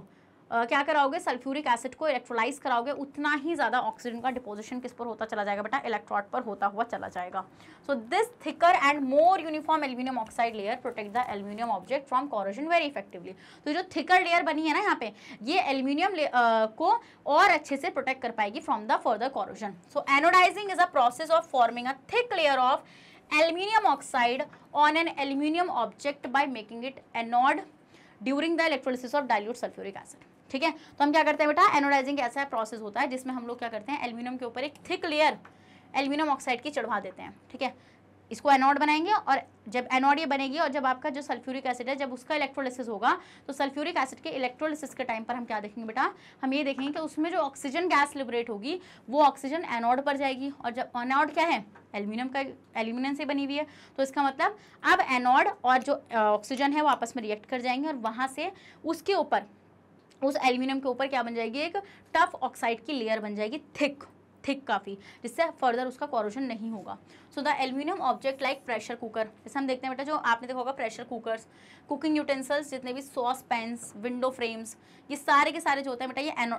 क्या कराओगे सल्फ्यूरिक एसिड को इलेक्ट्रोलाइज कराओगे उतना ही ज़्यादा ऑक्सीजन का डिपोजिशन किस पर होता चला जाएगा बेटा इलेक्ट्रॉड पर होता हुआ चला जाएगा so this thicker and more uniform aluminium oxide layer protect the aluminium object from corrosion very effectively तो जो थिकर लेयर बनी है ना यहाँ पे ये एल्यूमिनियम को और अच्छे से प्रोटेक्ट कर पाएगी from the further corrosion so anodising is a process of forming a thick layer of aluminium oxide on an aluminium object by making it anode during the electrolysis of dilute sulphuric acid ठीक है तो हम क्या करते हैं बेटा anodising ऐसा process होता है जिसमें हम लोग क्या करते हैं एल्यूमिनियम के ऊपर एक थिक लेयर एल्यूमिनियम ऑक्साइड की चढ़वा देते हैं ठीक है इसको एनोड बनाएंगे और जब एनोड ये बनेगी और जब आपका जो सल्फ्यूरिक एसिड है जब उसका इलेक्ट्रोलिसिस होगा तो सल्फ्यूरिक एसिड के इलेक्ट्रोलिसिस के टाइम पर हम क्या देखेंगे बेटा हम ये देखेंगे कि उसमें जो ऑक्सीजन गैस लिबरेट होगी वो ऑक्सीजन एनोड पर जाएगी और जब एनोड क्या है एल्यूमिनियम का एल्यूमिनियम से बनी हुई है तो इसका मतलब अब एनोड और जो ऑक्सीजन है वो आपस में रिएक्ट कर जाएंगे और वहाँ से उसके ऊपर उस एल्यूमिनियम के ऊपर क्या बन जाएगी एक टफ ऑक्साइड की लेयर बन जाएगी थिक थिक काफ़ी जिससे फर्दर उसका कॉरोजन नहीं होगा so the aluminium object like pressure cooker जैसे हम देखते हैं बेटा जो आपने देखा होगा प्रेशर कुकर्स कुकिंग यूटेंसल्स जितने भी सॉस पैंस विंडो फ्रेम्स ये सारे के सारे जो होते हैं बेटा ये एनो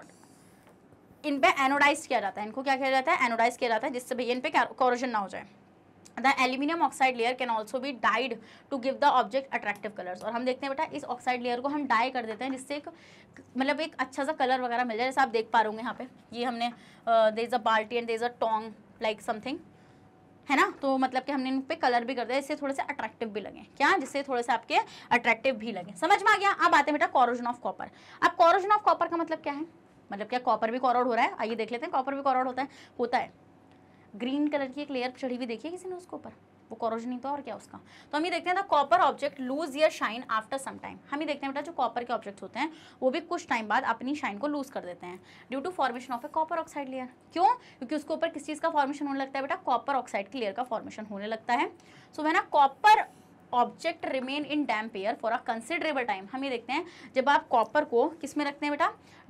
इन पर एनोडाइज किया जाता है इनको क्या किया जाता है एनोडाइज किया जाता है जिससे भैया इन पर कॉरोजन ना हो जाए the aluminium oxide layer can also भी dyed to give the object attractive colours और हम देखते हैं बेटा इस ऑक्साइड लेयर को हम डाई कर देते हैं जिससे एक मतलब एक अच्छा सा कलर वगैरह मिल जाए जैसे आप देख पा रहे यहाँ पे ये हमने दे इज़ अ बाल्टी and they is a tong like something है ना तो मतलब कि हमने इन पे कलर भी कर दिया इससे थोड़े से अट्रैक्टिव भी लगे क्या जिससे थोड़े से आपके अट्रैक्टिव भी लगे समझ में आ गया अब आते हैं बेटा कॉरोजन ऑफ कॉपर अब कॉरोजन ऑफ कॉपर का मतलब क्या है मतलब क्या कॉपर भी कॉरोड हो रहा है आइए देख लेते हैं कॉपर भी कॉरोड होता है होता है ग्रीन कलर की एक लेयर चढ़ी हुई देखिए किसी ने उसके ऊपर वो कॉरोजन ही तो और क्या उसका तो हम ये देखते हैं द कॉपर ऑब्जेक्ट लूज या शाइन आफ्टर सम टाइम हम ही देखते हैं बेटा जो कॉपर के ऑब्जेक्ट्स होते हैं वो भी कुछ टाइम बाद अपनी शाइन को लूज कर देते हैं due to formation of a copper oxide layer क्यों क्योंकि उसके ऊपर किस चीज़ का फॉर्मेशन होने लगता है बेटा कॉपर ऑक्साइड की लेयर का फॉर्मेशन होने लगता है सो so, ना copper object remain in damp air for a considerable time हम ये देखते हैं जब आप कॉपर को किस में रखते हैं बेटा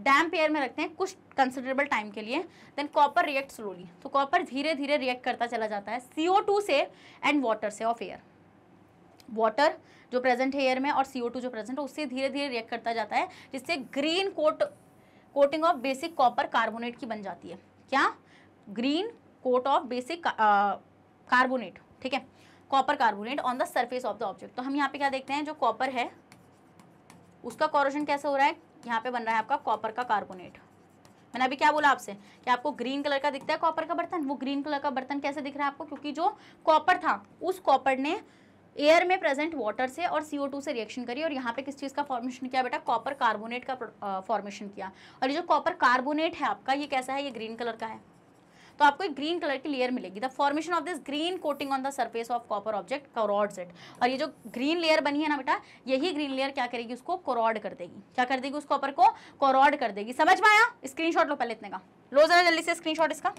डैम्प एयर में रखते हैं कुछ कंसिडरेबल टाइम के लिए देन कॉपर रिएक्ट स्लोली तो कॉपर धीरे धीरे रिएक्ट करता चला जाता है सी से एंड वाटर से ऑफ एयर वाटर जो प्रेजेंट है एयर में और टू जो प्रेजेंट है उससे धीरे धीरे रिएक्ट करता जाता है जिससे green coat coating of basic copper carbonate की बन जाती है क्या green coat of basic carbonate ठीक है copper carbonate on the surface of the object तो हम यहाँ पे क्या देखते हैं जो कॉपर है उसका कॉरोजन कैसे हो रहा है यहाँ पे बन रहा है आपका कॉपर का कार्बोनेट मैंने अभी क्या बोला आपसे कि आपको ग्रीन कलर का दिखता है कॉपर का बर्तन वो ग्रीन कलर का बर्तन कैसे दिख रहा है आपको क्योंकि जो कॉपर था उस कॉपर ने एयर में प्रेजेंट वाटर से और टू से रिएक्शन करी और यहाँ पे किस चीज़ का फॉर्मेशन किया बेटा कॉपर कार्बोनेट का फॉर्मेशन किया और ये जो कॉपर कार्बोनेट है आपका ये कैसा है ये ग्रीन कलर का है तो आपको एक ग्रीन कलर की लेयर मिलेगी the formation of this green coating on the surface of copper object corrodes it और ये जो ग्रीन लेयर बनी है ना बेटा यही ग्रीन लेयर क्या करेगी उसको कोरॉड कर देगी क्या कर देगी उस कॉपर को कोरॉड कर देगी समझ में आया स्क्रीन लो पहले इतने का लो जरा जल्दी से स्क्रीन इसका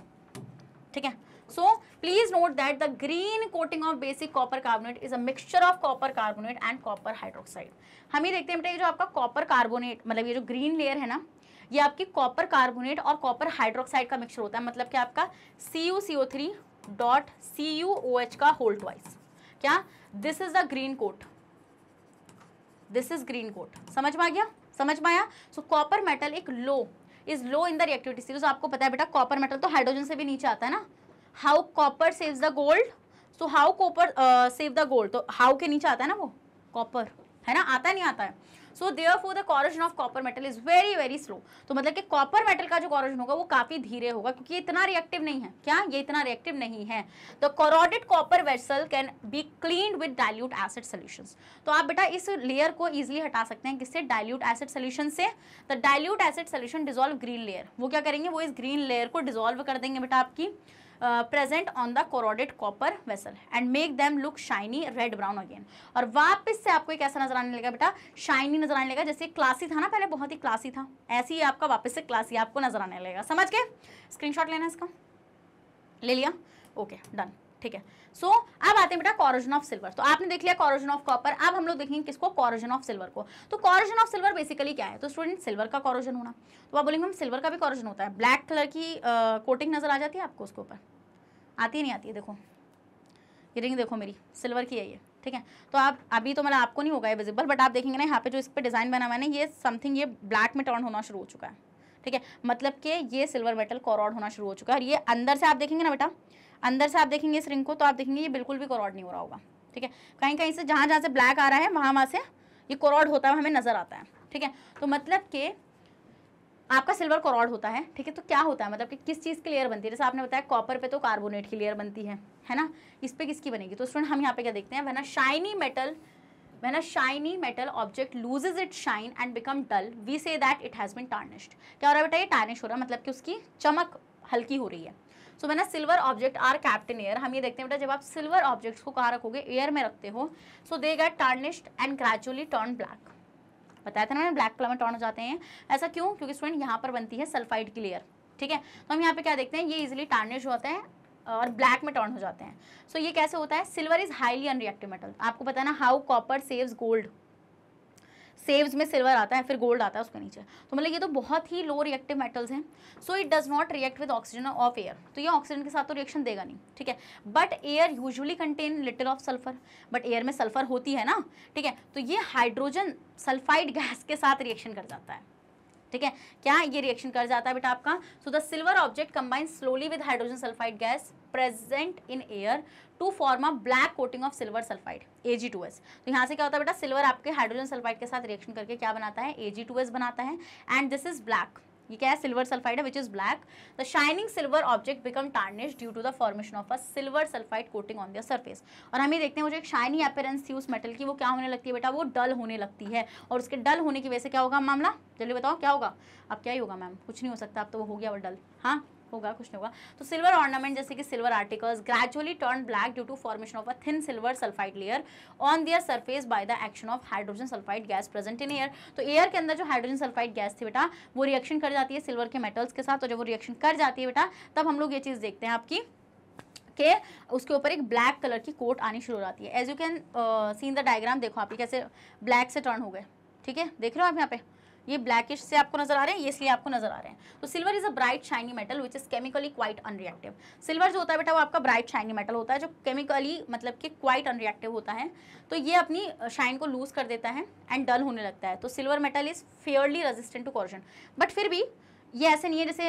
ठीक है so please note that the green coating of basic copper carbonate is a mixture of copper carbonate and copper hydroxide हम ही देखते हैं बेटा ये जो आपका कॉपर कार्बोनेट मतलब ये जो ग्रीन लेयर है ना ये आपकी कॉपर कार्बोनेट और कॉपर हाइड्रोक्साइड का मिक्सचर होता है मतलब कि आपका C U C O three dot C U O H का होल ट्वाइस क्या this is the green coat this is green coat समझ में आ गया समझ में आया सो कॉपर मेटल एक low is low in the reactivity series आपको पता है बेटा कॉपर मेटल तो हाइड्रोजन से भी नीचे आता है ना how copper saves the gold so how copper save the gold तो हाउ के नीचे आता है ना वो कॉपर है ना आता नहीं आता है so therefore the corrosion of copper metal is very very slow तो मतलब कि कॉपर मेटल का जो कॉरोजन होगा वो काफी धीरे होगा क्योंकि ये इतना रिएक्टिव नहीं है क्या ये इतना रिएक्टिव नहीं है the corroded copper vessel can be clean with dilute acid solution तो आप बेटा इस लेयर को ईजिली हटा सकते हैं किससे डायल्यूट एसिड सोल्यूशन से the dilute acid solution dissolve green layer वो क्या करेंगे वो इस ग्रीन लेयर को डिजोल्व कर देंगे बेटा आपकी present on the corroded copper vessel and make them look shiny red brown again और वापस से आपको एक ऐसा नजर आने लगेगा बेटा शाइनी नजर आने लगेगा जैसे क्लासी था ना पहले बहुत ही क्लासी था ऐसे ही आपका वापस से क्लासी आपको नजर आने लगेगा समझ के स्क्रीनशॉट लेना इसका ले लिया ओके डन ठीक है सो so, अब आते हैं बेटा कॉरोजन ऑफ सिल्वर तो आपने देख लिया कॉरोजन ऑफ कॉपर अब हम लोग देखेंगे किसको कॉरोजन ऑफ सिल्वर को तो कॉरोजन ऑफ सिल्वर बेसिकली क्या है तो स्टूडेंट सिल्वर का कॉरोजन होना तो आप बोलेंगे हम सिल्वर का भी कॉरोजन होता है ब्लैक कलर की कोटिंग नजर आ जाती है आपको उसके ऊपर आती नहीं आती है देखो ये रिंग देखो मेरी सिल्वर की है ये ठीक है तो आप अभी तो मतलब आपको नहीं होगा ये विजिबल बट आप देखेंगे ना यहाँ पे जो इस पर डिज़ाइन बना हुआ है ना ये समथिंग ये ब्लैक में टर्न होना शुरू हो चुका है ठीक है मतलब कि ये सिल्वर मेटल कॉरॉड होना शुरू हो चुका है और ये अंदर से आप देखेंगे ना बेटा अंदर से आप देखेंगे इस रिंग को तो आप देखेंगे ये बिल्कुल भी क्रॉड नहीं हो रहा होगा ठीक है कहीं कहीं से जहाँ जहाँ से ब्लैक आ रहा है वहाँ वहाँ से ये क्रॉड होता है हमें नज़र आता है ठीक है तो मतलब कि आपका सिल्वर क्रॉड होता है ठीक है तो क्या होता है मतलब कि किस चीज़ की लेयर बनती है जैसे आपने बताया कॉपर पे तो कार्बोनेट की लेयर बनती है है ना इस पर किसकी बनेगी तो स्टूडेंट हम यहाँ पे क्या देखते हैं when a shiny metal when shiny metal object loses it shine and become dull we say that it has been tarnished क्या हो रहा है बेटा ये टार्निश हो रहा है मतलब कि उसकी चमक हल्की हो रही है सो ना silver object are kept in air हम ये देखते हैं बेटा जब आप सिल्वर ऑब्जेक्ट्स को कहाँ रखोगे एयर में रखते हो so they get tarnished and gradually turn black बताया था ना मैंने ब्लैक कलर में टर्न हो जाते हैं ऐसा क्यों क्योंकि स्टूडेंट यहाँ पर बनती है सल्फाइड की लेयर ठीक है तो हम यहाँ पे क्या देखते हैं ये इजिली टार्निश होते हैं और ब्लैक में टर्न हो जाते हैं सो so, ये कैसे होता है silver is highly unreactive metal आपको पता ना how copper saves gold saves में सिल्वर आता है फिर गोल्ड आता है उसके नीचे तो मतलब ये तो बहुत ही लो रिएक्टिव मेटल्स हैं so it does not react with oxygen of air तो ये ऑक्सीजन के साथ तो रिएक्शन देगा नहीं ठीक है but air usually contain little of sulphur but air में सल्फर होती है ना ठीक है तो ये हाइड्रोजन सल्फाइड गैस के साथ रिएक्शन कर जाता है ठीक है क्या ये रिएक्शन कर जाता है बेटा आपका so the silver object combine slowly with hydrogen sulphide gas present in air to form a black coating of silver sulphide A G तो यहाँ से क्या होता है बेटा सिल्वर आपके हाइड्रोजन सल्फाइड के साथ रिएक्शन करके क्या बनाता है एजी बनाता है एंड दिस इज ब्लैक ये क्या है सिल्वर सल्फाइड है which is black the shining silver object become tarnish due to the formation of a silver sulphide coating on their surface और हम ये देखते हैं जो एक शाइनी अपेरेंस थी उस मेटल की वो क्या होने लगती है बेटा वो डल होने लगती है और उसके डल होने की वजह से क्या होगा मामला जल्दी बताओ क्या होगा अब क्या ही होगा मैम कुछ नहीं हो सकता अब तो वो हो गया वो डल हाँ होगा कुछ नहीं होगा तो सिल्वर ऑर्नामेंट जैसे कि silver articles gradually turn black due to formation of a thin silver sulphide layer on their surface by the action of hydrogen sulphide gas present in air तो एयर के अंदर जो हाइड्रोजन सल्फाइड गैस थी बेटा वो reaction कर जाती है सिल्वर के मेटल्स के साथ और तो जब वो रिएक्शन कर जाती है बेटा तब हम लोग ये चीज़ देखते हैं आपकी के उसके ऊपर एक ब्लैक कलर की कोट आनी शुरू हो जाती है as you can seen the diagram देखो आप कैसे ब्लैक से टर्न हो गए ठीक है देख रहे हो आप यहाँ पे ये ब्लैकिश से आपको नजर आ रहे हैं ये इसलिए आपको नजर आ रहे हैं तो silver is a bright shiny metal which is chemically quite unreactive silver जो होता है बेटा वो आपका ब्राइट शाइनी मेटल होता है जो केमिकली मतलब कि क्वाइट अनरिएक्टिव होता है तो ये अपनी शाइन को लूज कर देता है एंड डल होने लगता है तो silver metal is fairly resistant to corrosion but फिर भी ये ऐसे नहीं है जैसे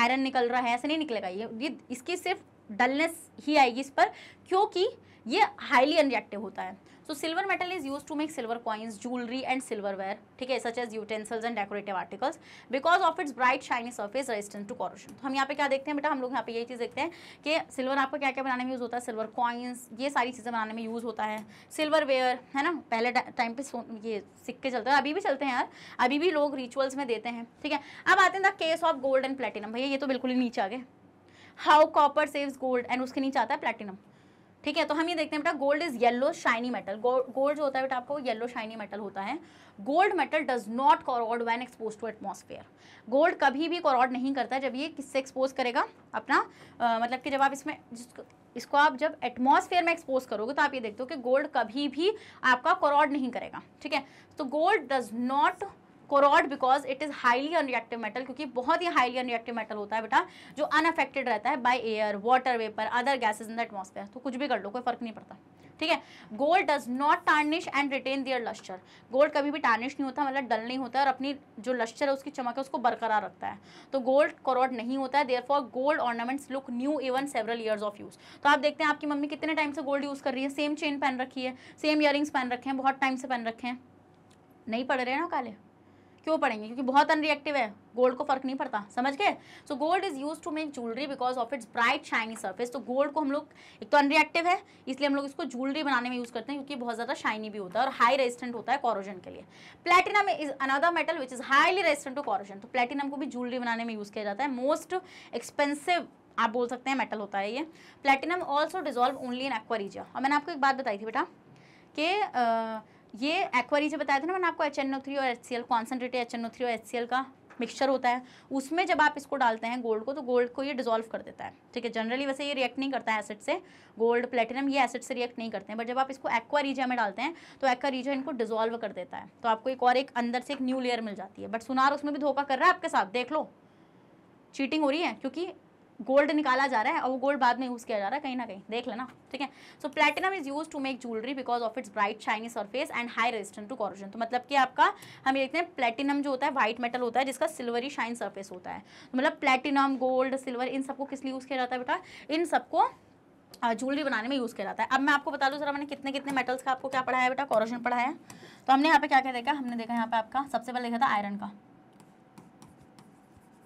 आयरन निकल रहा है ऐसे नहीं निकलेगा ये ये इसकी सिर्फ डलनेस ही आएगी इस पर क्योंकि ये हाईली अनरिएक्टिव होता है silver metal is use to make silver silver coins and silverware ठीक है such as utensils and decorative articles because of its bright shiny surface resistance to corrosion तो हम यहाँ पे क्या देखते हैं बेटा हम लोग यहाँ पे यही चीज़ देखते हैं कि सिल्वर आपको क्या क्या बनाने में यूज़ होता है सिल्वर कॉइन्स ये सारी चीज़ें बनाने में यूज़ होता है सिल्वर वेयर है ना पहले टाइम पे ये सिक्के चलते हैं अभी भी चलते हैं यार अभी भी लोग रिचुअल्स में देते हैं ठीक है अब आते हैं the case of gold and platinum भैया ये तो बिल्कुल ही नीचे आ गए how copper saves gold and उसके नीचे आता है प्लेटिनम ठीक है तो हम ये देखते हैं बेटा gold is yellow shiny metal gold जो होता है बेटा आपको येलो शाइनी मेटल होता है gold metal does not corrode when expose to atmosphere gold कभी भी कॉरॉड नहीं करता जब ये किससे एक्सपोज करेगा अपना आ, मतलब कि जब आप इसमें इसको आप जब एटमोसफेयर में एक्सपोज करोगे तो आप ये देखते हो कि गोल्ड कभी भी आपका कॉरॉड नहीं करेगा ठीक है तो gold does not corrode because it is highly unreactive metal क्योंकि बहुत ही हाईली अनरिएक्टिव मेटल होता है बेटा जो अनअफेक्टेड रहता है by air water vapour other gases in the atmosphere तो कुछ भी कर लो कोई फर्क नहीं पड़ता ठीक है gold does not tarnish and retain their lustre gold कभी भी टार्निश नहीं होता मतलब डल नहीं होता और अपनी जो लश्चर है उसकी चमक है उसको बरकरार रखता है तो गोल्ड कोरोड नहीं होता है therefore gold ornaments look new even several years of use तो आप देखते हैं आपकी मम्मी कितने टाइम से गोल्ड यूज़ कर रही है सेम चेन पहन रखी है सेम ईयरिंग्स पहन रखे हैं बहुत टाइम से पहन रखे हैं नहीं पड़ रहे हैं ना काले क्यों पड़ेंगे क्योंकि बहुत अनरिएक्टिव है गोल्ड को फर्क नहीं पड़ता समझ गए so gold is use to make jewellery because of its bright shiny surface तो गोल्ड को हम लोग एक तो अनरिएक्टिव है इसलिए हम लोग इसको ज्वेलरी बनाने में यूज करते हैं क्योंकि बहुत ज्यादा शाइनी भी होता है और हाई रेजिस्टेंट होता है कॉरोजन के लिए platinum is another metal which is highly resistant to corrosion तो प्लेटिनम को भी ज्वेलरी बनाने में यूज किया जाता है मोस्ट एक्सपेंसिव आप बोल सकते हैं मेटल होता है ये platinum also dissolve only in aqua regia और मैंने आपको एक बात बताई थी बेटा कि ये एक्वारी जो बताया था ना मैंने आपको एच एन ओ थ्री और H C L concentrated H N O three और एच सी एल का मिक्सचर होता है उसमें जब आप इसको डालते हैं गोल्ड को तो गोल्ड को ये डिजोल्व कर देता है ठीक है जनरली वैसे ये रिएक्ट नहीं करता है एसिड से गोल्ड प्लेटिनम ये एसिड से रिएक्ट नहीं करते हैं बट जब आप इसको एक्वा रीजिया में डालते हैं तो एक्वा रीजा इनको डिजोल्व कर देता है तो आपको एक और एक अंदर से एक न्यू लेयर मिल जाती है बट सुनार उसमें भी धोखा कर रहा है आपके साथ देख लो चीटिंग हो रही है क्योंकि गोल्ड निकाला जा रहा है और वो गोल्ड बाद में यूज़ किया जा रहा है कहीं ना कहीं देख लेना ठीक है so platinum is use to make jewellery because of its bright shiny surface and high resistant to corrosion तो मतलब कि आपका हम देखते हैं प्लेटिनम जो होता है व्हाइट मेटल होता है जिसका सिल्वरी शाइन सर्फेस होता है तो मतलब प्लेटिनम गोल्ड सिल्वर इन सबको किस लिए यूज़ किया जाता है बेटा इन सबको ज्वेलरी बनाने में यूज़ किया जाता है अब मैं आपको बता दूँ जरा मैंने कितने कितने मेटल्स का आपको क्या पढ़ाया बेटा कॉरोजन पढ़ाया तो हमने यहाँ पे क्या क्या देखा हमने देखा यहाँ पे आपका सबसे पहले देखा था आयरन का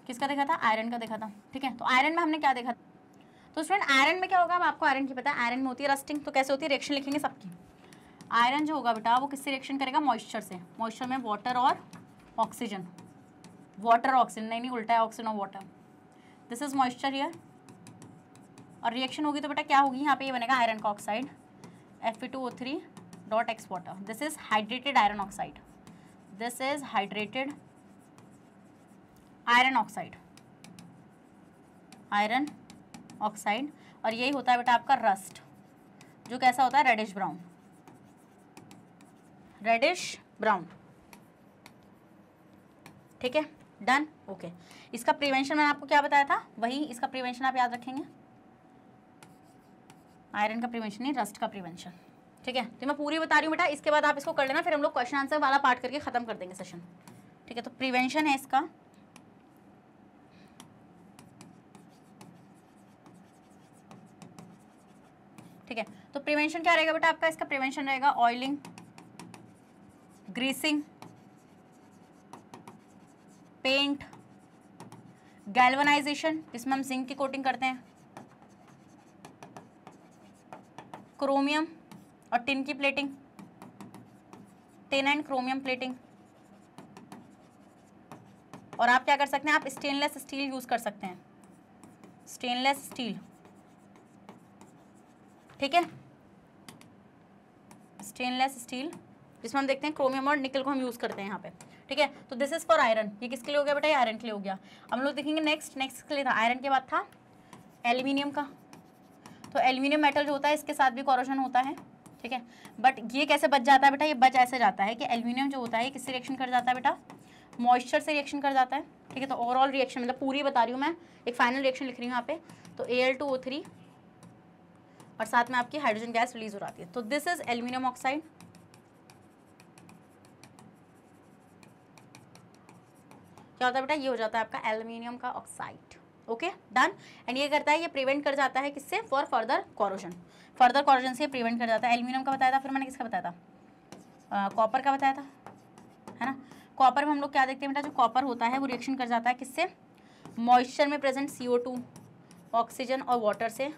किसका देखा था आयरन का देखा था ठीक है तो आयरन में हमने क्या देखा था तो स्टूडेंट आयरन में क्या होगा अब आपको आयरन की पता है आयरन में होती है रस्टिंग तो कैसे होती है रिएक्शन लिखेंगे सबकी आयरन जो होगा बेटा वो किससे रिएक्शन करेगा मॉइस्चर से मॉइस्चर में वाटर और ऑक्सीजन वाटर ऑक्सीजन नहीं नहीं उल्टा है ऑक्सीजन और water this is moisture here और रिएक्शन होगी तो बेटा क्या होगी यहाँ पे ये बनेगा आयरन का oxide F two O three dot X water this is hydrated iron oxide this is hydrated iron oxide iron oxide और यही होता है बेटा आपका रस्ट जो कैसा होता है रेडिश ब्राउन रेडिश ब्राउन ठीक है डन ओके इसका प्रिवेंशन मैंने आपको क्या बताया था वही इसका प्रिवेंशन आप याद रखेंगे आयरन का प्रिवेंशन नहीं रस्ट का प्रिवेंशन ठीक है तो मैं पूरी बता रही हूँ बेटा इसके बाद आप इसको कर लेना फिर हम लोग क्वेश्चन आंसर वाला पार्ट करके खत्म कर देंगे सेशन ठीक है तो प्रिवेंशन है इसका तो प्रिवेंशन क्या रहेगा बेटा आपका इसका प्रिवेंशन रहेगा ऑयलिंग ग्रीसिंग पेंट गैल्वनाइजेशन जिसमें हम जिंक की कोटिंग करते हैं क्रोमियम और टिन की plating tin and chromium plating और आप क्या कर सकते हैं आप स्टेनलेस स्टील यूज़ कर सकते हैं स्टेनलेस स्टील ठीक है स्टेनलेस स्टील जिसमें हम देखते हैं क्रोमियम और निकल को हम यूज़ करते हैं यहाँ पे ठीक है तो दिस इज़ फॉर आयरन ये किसके लिए हो गया बेटा ये आयरन के लिए हो गया हम लोग देखेंगे नेक्स्ट नेक्स्ट के लिए था आयरन के बाद था एल्यूमिनियम का तो एल्यूमिनियम मेटल जो होता है इसके साथ भी कॉरोशन होता है ठीक है बट ये कैसे बच जाता है बेटा ये बच ऐसे जाता है कि एल्यूमिनियम जो होता है किससे रिएक्शन कर जाता है बेटा मॉइस्चर से रिएक्शन कर जाता है ठीक है तो ओवरऑल रिएक्शन मतलब पूरी बता रही हूँ मैं एक फाइनल रिएक्शन लिख रही हूँ यहाँ पे तो A L two O three और साथ में आपकी हाइड्रोजन गैस रिलीज हो जाती है तो दिस इज एल्यूमिनियम ऑक्साइड क्या होता है बेटा ये हो जाता है आपका एल्यूमिनियम का ऑक्साइड ओके डन एंड ये करता है ये प्रिवेंट कर जाता है किससे for further corrosion further corrosion से प्रिवेंट कर जाता है एल्यूमिनियम का बताया था फिर मैंने किसका बताया था कॉपर का बताया था है ना कॉपर में हम लोग क्या देखते हैं बेटा जो कॉपर होता है वो रिएक्शन कर जाता है किससे मॉइस्चर में प्रेजेंट सी ऑक्सीजन और वाटर से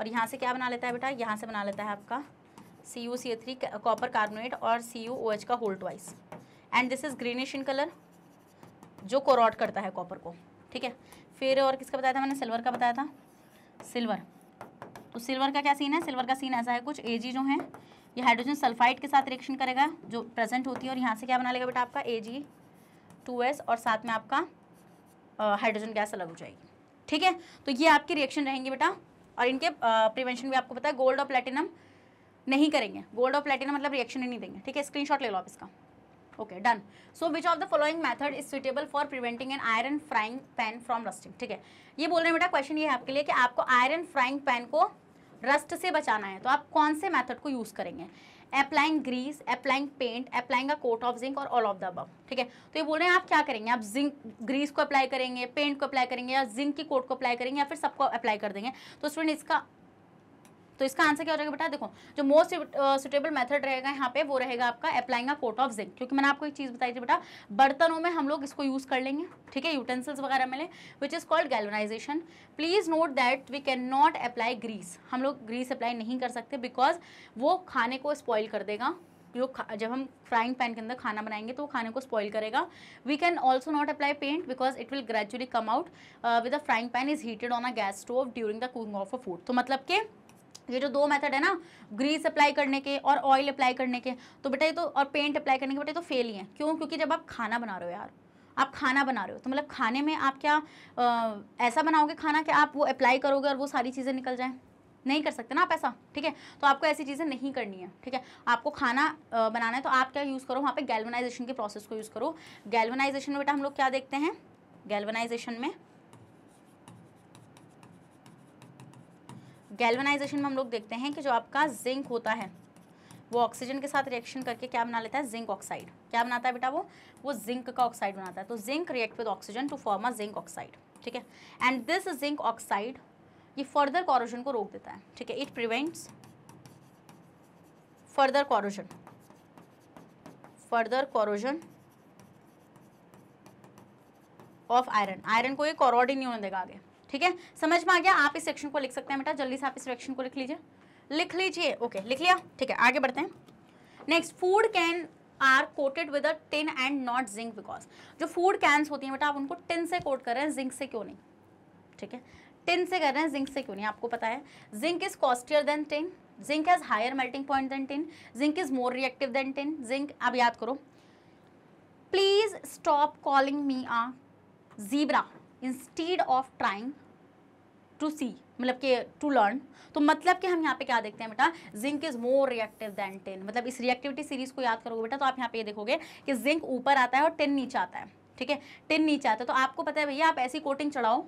और यहाँ से क्या बना लेता है बेटा यहाँ से बना लेता है आपका C U C A three copper carbonate और सी यू ओ एच का whole twice and this is greenish in colour जो कोरोट करता है कॉपर को ठीक है फिर और किसका बताया था मैंने सिल्वर का बताया था सिल्वर तो सिल्वर का क्या सीन है सिल्वर का सीन ऐसा है कुछ ए जी जो है ये हाइड्रोजन सल्फाइड के साथ रिएक्शन करेगा जो प्रेजेंट होती है और यहाँ से क्या बना लेगा बेटा आपका ए जी टू एस और साथ में आपका हाइड्रोजन गैस अलग हो जाएगी ठीक है तो ये आपकी रिएक्शन रहेंगी बेटा और इनके प्रिवेंशन भी आपको पता है गोल्ड और प्लेटिनम नहीं करेंगे गोल्ड और प्लेटिनम मतलब रिएक्शन ही नहीं देंगे ठीक है स्क्रीन ले लो आप इसका okay done so which of the following method is suitable for preventing an iron frying pan from rusting ठीक है ये बोल रहे हैं बेटा क्वेश्चन ये है आपके लिए कि आपको आयरन फ्राइंग पैन को रस्ट से बचाना है तो आप कौन से मेथड को यूज़ करेंगे applying grease applying paint applying a coat of zinc और ऑल ऑफ द अब ठीक है तो ये बोल रहे हैं आप क्या करेंगे आप जिंक ग्रीस को अप्लाई करेंगे पेंट को अप्लाई करेंगे या जिंक की कोट को अप्लाई करेंगे या फिर सबको अप्लाई कर देंगे तो स्टूडेंट इसका तो इसका आंसर क्या हो जाएगा बेटा देखो जो मोस्ट सुटेबल मेथड रहेगा यहाँ पे वो रहेगा आपका अप्लाइंग कोट ऑफ जिंक क्योंकि मैंने आपको एक चीज़ बताई थी बेटा बर्तनों में हम लोग इसको यूज़ कर लेंगे ठीक है यूटेंसिल्स वगैरह में लें which is called galvanisation please note that we can not apply grease हम लोग ग्रीस अप्लाई नहीं कर सकते बिकॉज वो खाने को स्पॉइल कर देगा जो जब हम फ्राइंग पैन के अंदर खाना बनाएंगे तो वो खाने को स्पॉइल करेगा we can also not apply paint because it will gradually come out with a frying pan is heated on a gas stove during the cooking of a food तो मतलब कि ये जो दो मेथड है ना ग्रीस अप्लाई करने के और ऑयल अप्लाई करने के तो बेटा ये तो और पेंट अप्लाई करने के बेटा तो फेल ही है क्यों क्योंकि जब आप खाना बना रहे हो यार आप खाना बना रहे हो तो मतलब खाने में आप क्या आ, ऐसा बनाओगे खाना कि आप वो अप्लाई करोगे और वो सारी चीज़ें निकल जाएँ नहीं कर सकते ना आप ऐसा ठीक है तो आपको ऐसी चीज़ें नहीं करनी है ठीक है आपको खाना बनाना है तो आप क्या यूज़ करो वहाँ पर गैलवनाइजेशन के प्रोसेस को यूज़ करो गैलवनाइजेशन में बेटा हम लोग क्या देखते हैं गैलवनाइजेशन में गैल्वनाइजेशन में हम लोग देखते हैं कि जो आपका जिंक होता है वो ऑक्सीजन के साथ रिएक्शन करके क्या बना लेता है जिंक ऑक्साइड क्या बनाता है बेटा वो वो जिंक का ऑक्साइड बनाता है तो zinc react with oxygen to form a zinc oxide ठीक है एंड दिस जिंक ऑक्साइड ये फर्दर कॉरोजन को रोक देता है ठीक है it prevents further corrosion further corrosion of iron iron को ये कॉरोड ही नहीं होने देगा आगे ठीक है समझ में आ गया आप इस सेक्शन को लिख सकते हैं बेटा जल्दी से आप इस सेक्शन को लिख लीजिए लिख लीजिए ओके लिख लिया ठीक है आगे बढ़ते हैं next food can are coated with a tin and not zinc because जो फूड कैंस होती हैं बेटा आप उनको टिन से कोट कर रहे हैं जिंक से क्यों नहीं ठीक है टिन से कर रहे हैं जिंक से क्यों नहीं आपको पता है zinc is costlier than tin zinc has higher melting point than tin zinc is more reactive than tin zinc आप याद करो please stop calling me a zebra instead of trying to see मतलब के टू लर्न तो मतलब कि हम यहाँ पे क्या देखते हैं बेटा zinc is more reactive than tin मतलब इस रिएक्टिविटी सीरीज को याद करोगे बेटा तो आप यहाँ पे ये देखोगे कि जिंक ऊपर आता है और टेन नीचे आता है ठीक है टेन नीचे आता है तो आपको पता है भैया आप ऐसी कोटिंग चढ़ाओ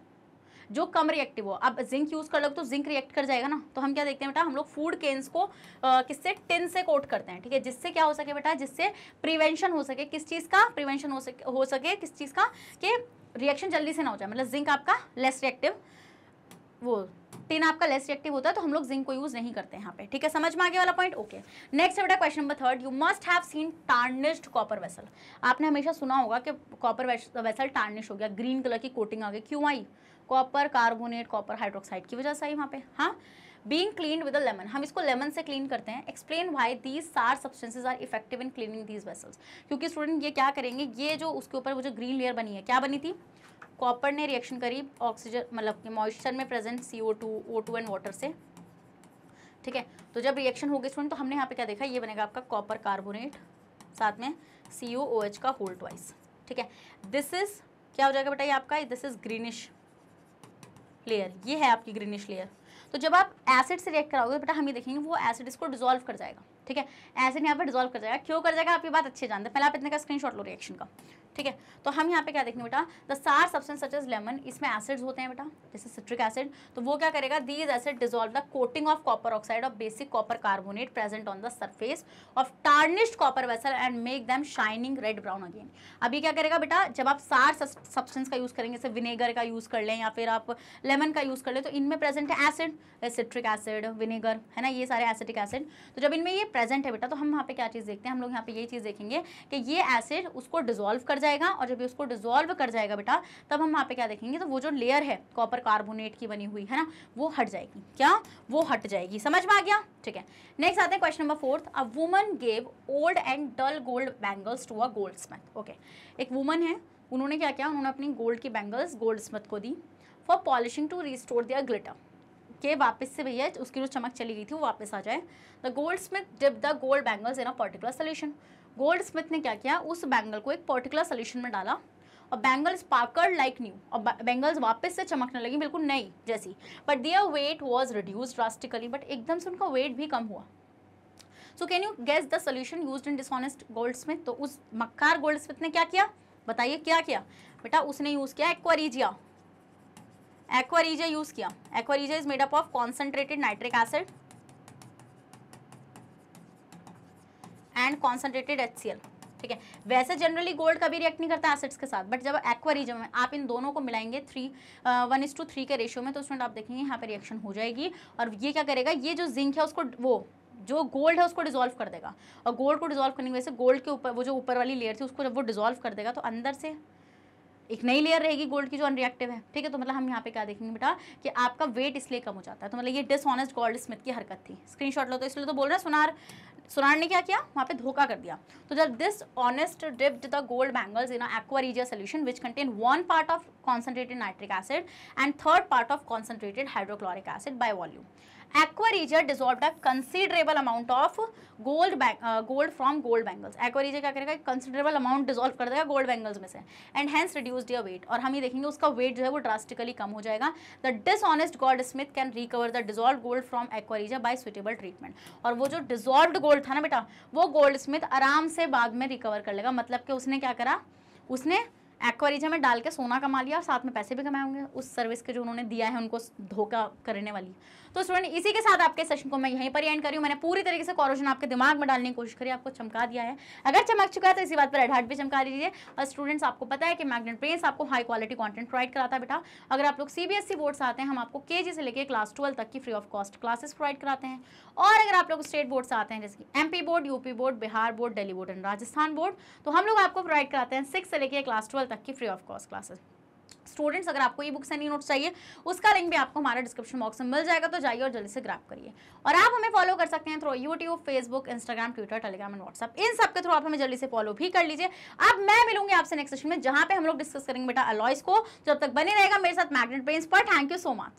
जो कम रिएक्टिव हो अब जिंक यूज़ कर लोगे तो जिंक रिएक्ट कर जाएगा ना तो हम क्या देखते हैं बेटा हम लोग फूड केन्स को किससे टिन से कोट करते हैं ठीक है जिससे क्या हो सके बेटा जिससे प्रिवेंशन हो सके किस चीज़ का प्रिवेंशन हो सके हो सके किस चीज़ का कि रिएक्शन जल्दी से ना हो जाए मतलब जिंक आपका लेस रिएक्टिव वो टिन आपका लेस रिएक्टिव होता है तो हम लोग जिंक को यूज नहीं करते यहाँ पे ठीक है समझ में आगे वाला पॉइंट ओके नेक्स्ट बेटा question number third you must have seen tarnished copper vessel आपने हमेशा सुना होगा कि कॉपर वेसल टार्निश हो गया ग्रीन कलर की कोटिंग आ गई क्यों आई कॉपर कार्बोनेट कॉपर हाइड्रोक्साइड की वजह से आई वहाँ पे हाँ बींग क्लीन विद लेमन हम इसको लेमन से क्लीन करते हैं explain why these sour substances are effective in cleaning these vessels क्योंकि स्टूडेंट ये क्या करेंगे ये जो उसके ऊपर वो जो ग्रीन लेयर बनी है क्या बनी थी कॉपर ने रिएक्शन करी ऑक्सीजन मतलब कि मॉइस्चर में present C O two O two and water से ठीक है तो जब रिएक्शन होगी स्टूडेंट तो हमने यहाँ पे क्या देखा ये बनेगा आपका कॉपर कार्बोनेट साथ में सी ओ ओ एच का होल ट्वाइस ठीक है दिस इज क्या हो जाएगा बेटा ये आपका दिस इज ग्रीनिश लेयर ये है आपकी ग्रीनिश लेयर तो जब आप एसिड से रिएक्ट कराओगे बेटा हम ये देखेंगे वो एसिड इसको डिजोल्व कर जाएगा ठीक है ऐसे नहीं यहाँ पे डिजोल्व कर जाएगा क्यों कर जाएगा आप ये बात अच्छे जानते हैं पहले आप इतने का स्क्रीनशॉट लो रिएक्शन का ठीक है तो हम यहाँ पे क्या देखेंगे बेटा the sour substance such as lemon इसमें एसिड्स होते हैं बेटा जैसे सिट्रिक एसिड तो वो क्या करेगा these acid dissolve the coating of copper oxide of basic copper carbonate present on the surface of tarnished copper vessel and make them shining red brown again अभी क्या करेगा बेटा जब आप सार सब्सटेंस का यूज़ करेंगे जैसे विनेगर का यूज़ कर लें या फिर आप लेमन का यूज़ कर लें तो इनमें प्रेजेंट है एसिड सिट्रिक एसिड विनेगर है ना ये सारे एसिटिक एसिड तो जब इनमें ये प्रेजेंट है बेटा तो हम यहाँ पे क्या चीज़ देखते हैं हम लोग यहाँ पे यही चीज़ देखेंगे कि ये एसिड उसको डिजोल्व कर जाएगा और जब ये उसको डिजोल्व कर जाएगा बेटा तब हम वहाँ पे क्या देखेंगे तो वो जो लेयर है कॉपर कार्बोनेट की बनी हुई है ना वो हट जाएगी क्या वो हट जाएगी समझ में आ गया ठीक है नेक्स्ट आते हैं question number fourth a woman gave old and dull gold bangles to a gold smith okay एक वुमन है उन्होंने क्या किया उन्होंने अपनी गोल्ड की बैंगल्स गोल्ड स्मिथ को दी for polishing to restore their glitter के वापस से भैया उसकी जो चमक चली गई थी वो वापस आ जाए the gold smith dip the gold bangles in a particular solution gold smith ने क्या किया उस बैंगल को एक पर्टिकुलर सोल्यूशन में डाला और बैंगल्स पाकर लाइक न्यू और बैंगल्स वापस से चमकने लगी बिल्कुल नई जैसी but their weight was reduce drastically but एकदम से उनका वेट भी कम हुआ so can you guess the solution use in dishonest gold smith तो उस मक्कार गोल्ड स्मिथ ने क्या किया बताइए क्या किया बेटा उसने यूज़ किया एक्वारीजिया एक्वारीजा यूज किया aqua regia is made up of concentrated nitric acid and concentrated H ठीक है वैसे जनरली गोल्ड कभी रिएक्ट नहीं करता एसिड्स के साथ बट जब एक्वारीजा में आप इन दोनों को मिलाएंगे three one is two three के रेशियो में तो उसमें आप देखेंगे यहाँ पे रिएक्शन हो जाएगी और ये क्या करेगा ये जो जिंक है उसको वो जो गोल्ड है उसको डिजोल्व कर देगा और गोल्ड को डिजोल्व करने की वजह से गोल्ड के ऊपर वो जो ऊपर वाली लेयर थी उसको जब वो डिजोल्व कर देगा तो अंदर से एक नई लेयर रहेगी गोल्ड की जो अनरिएक्टिव है ठीक है तो मतलब हम यहाँ पे क्या देखेंगे बेटा कि आपका वेट इसलिए कम हो जाता है तो मतलब ये डिसऑनेस्ट गोल्ड स्मिथ की हरकत थी स्क्रीन लो तो इसलिए तो बोल रहे हैं सुनार सुनार ने क्या किया वहाँ पे धोखा कर दिया तो जब this honest dipped the gold bangles in aqua regia solution which contain one part of concentrated nitric acid and third part of concentrated hydrochloric acid by volume aqua regia dissolve a considerable amount of gold gold from gold bangles aqua regia क्या करेगा considerable amount dissolve कर देगा gold bangles में से and hence reduce your weight और हम ये देखेंगे उसका वेट जो है वो ड्रास्टिकली कम हो जाएगा the dishonest gold smith can recover the dissolve gold from aqua regia by suitable treatment और वो जो डिजोल्व गोल्ड था ना बेटा वो गोल्ड स्मिथ आराम से बाद में रिकवर कर लेगा मतलब कि उसने क्या करा उसने एक्वारीजा में डाल के सोना कमा लिया और साथ में पैसे भी कमाए होंगे उस सर्विस के जो उन्होंने दिया है उनको धोखा करने वाली तो स्टूडेंट इसी के साथ आपके सेशन को मैं यहीं पर एंड करी मैंने पूरी तरीके से कॉरोजन आपके दिमाग में डालने की कोशिश करी आपको चमका दिया है अगर चमक चुका है तो इसी बात पर रेड भी चमका दीजिए और स्टूडेंट्स आपको पता है कि मैगनेट प्रिंस आपको हाई क्वालिटी कॉन्टेंट प्रोवाइड कराता है बेटा अगर आप लोग सीबीएसई बोर्ड से आते हैं हम आपको के से लेकर क्लास ट्वेल्व तक की free of cost classes provide कराते हैं और अगर आप लोग स्टेट बोर्ड से आते हैं जैसे कि M board UP board Bihar board Delhi board and Rajasthan board तो हम लोग आपको प्रोवाइड कराते हैं सिक्स से लेकर क्लास ट्वेल्व तक की free of cost classes students अगर आपको e books and e notes चाहिए उसका लिंक भी आपको हमारा डिस्क्रिप्शन बॉक्स में मिल जाएगा तो जाइए और जल्दी से ग्रैप करिए और आप हमें फॉलो कर सकते हैं through YouTube Facebook Instagram Twitter Telegram and WhatsApp इन सब के थ्रू आप हमें जल्दी से फॉलो भी कर लीजिए अब मैं मिलूंगी आपसे नेक्स्ट सेशन में जहाँ पे हम लोग डिस्कस करेंगे बेटा अलॉयस को जब तक बने रहेगा मेरे साथ मैग्नेट पेंस पर थैंक यू सो मच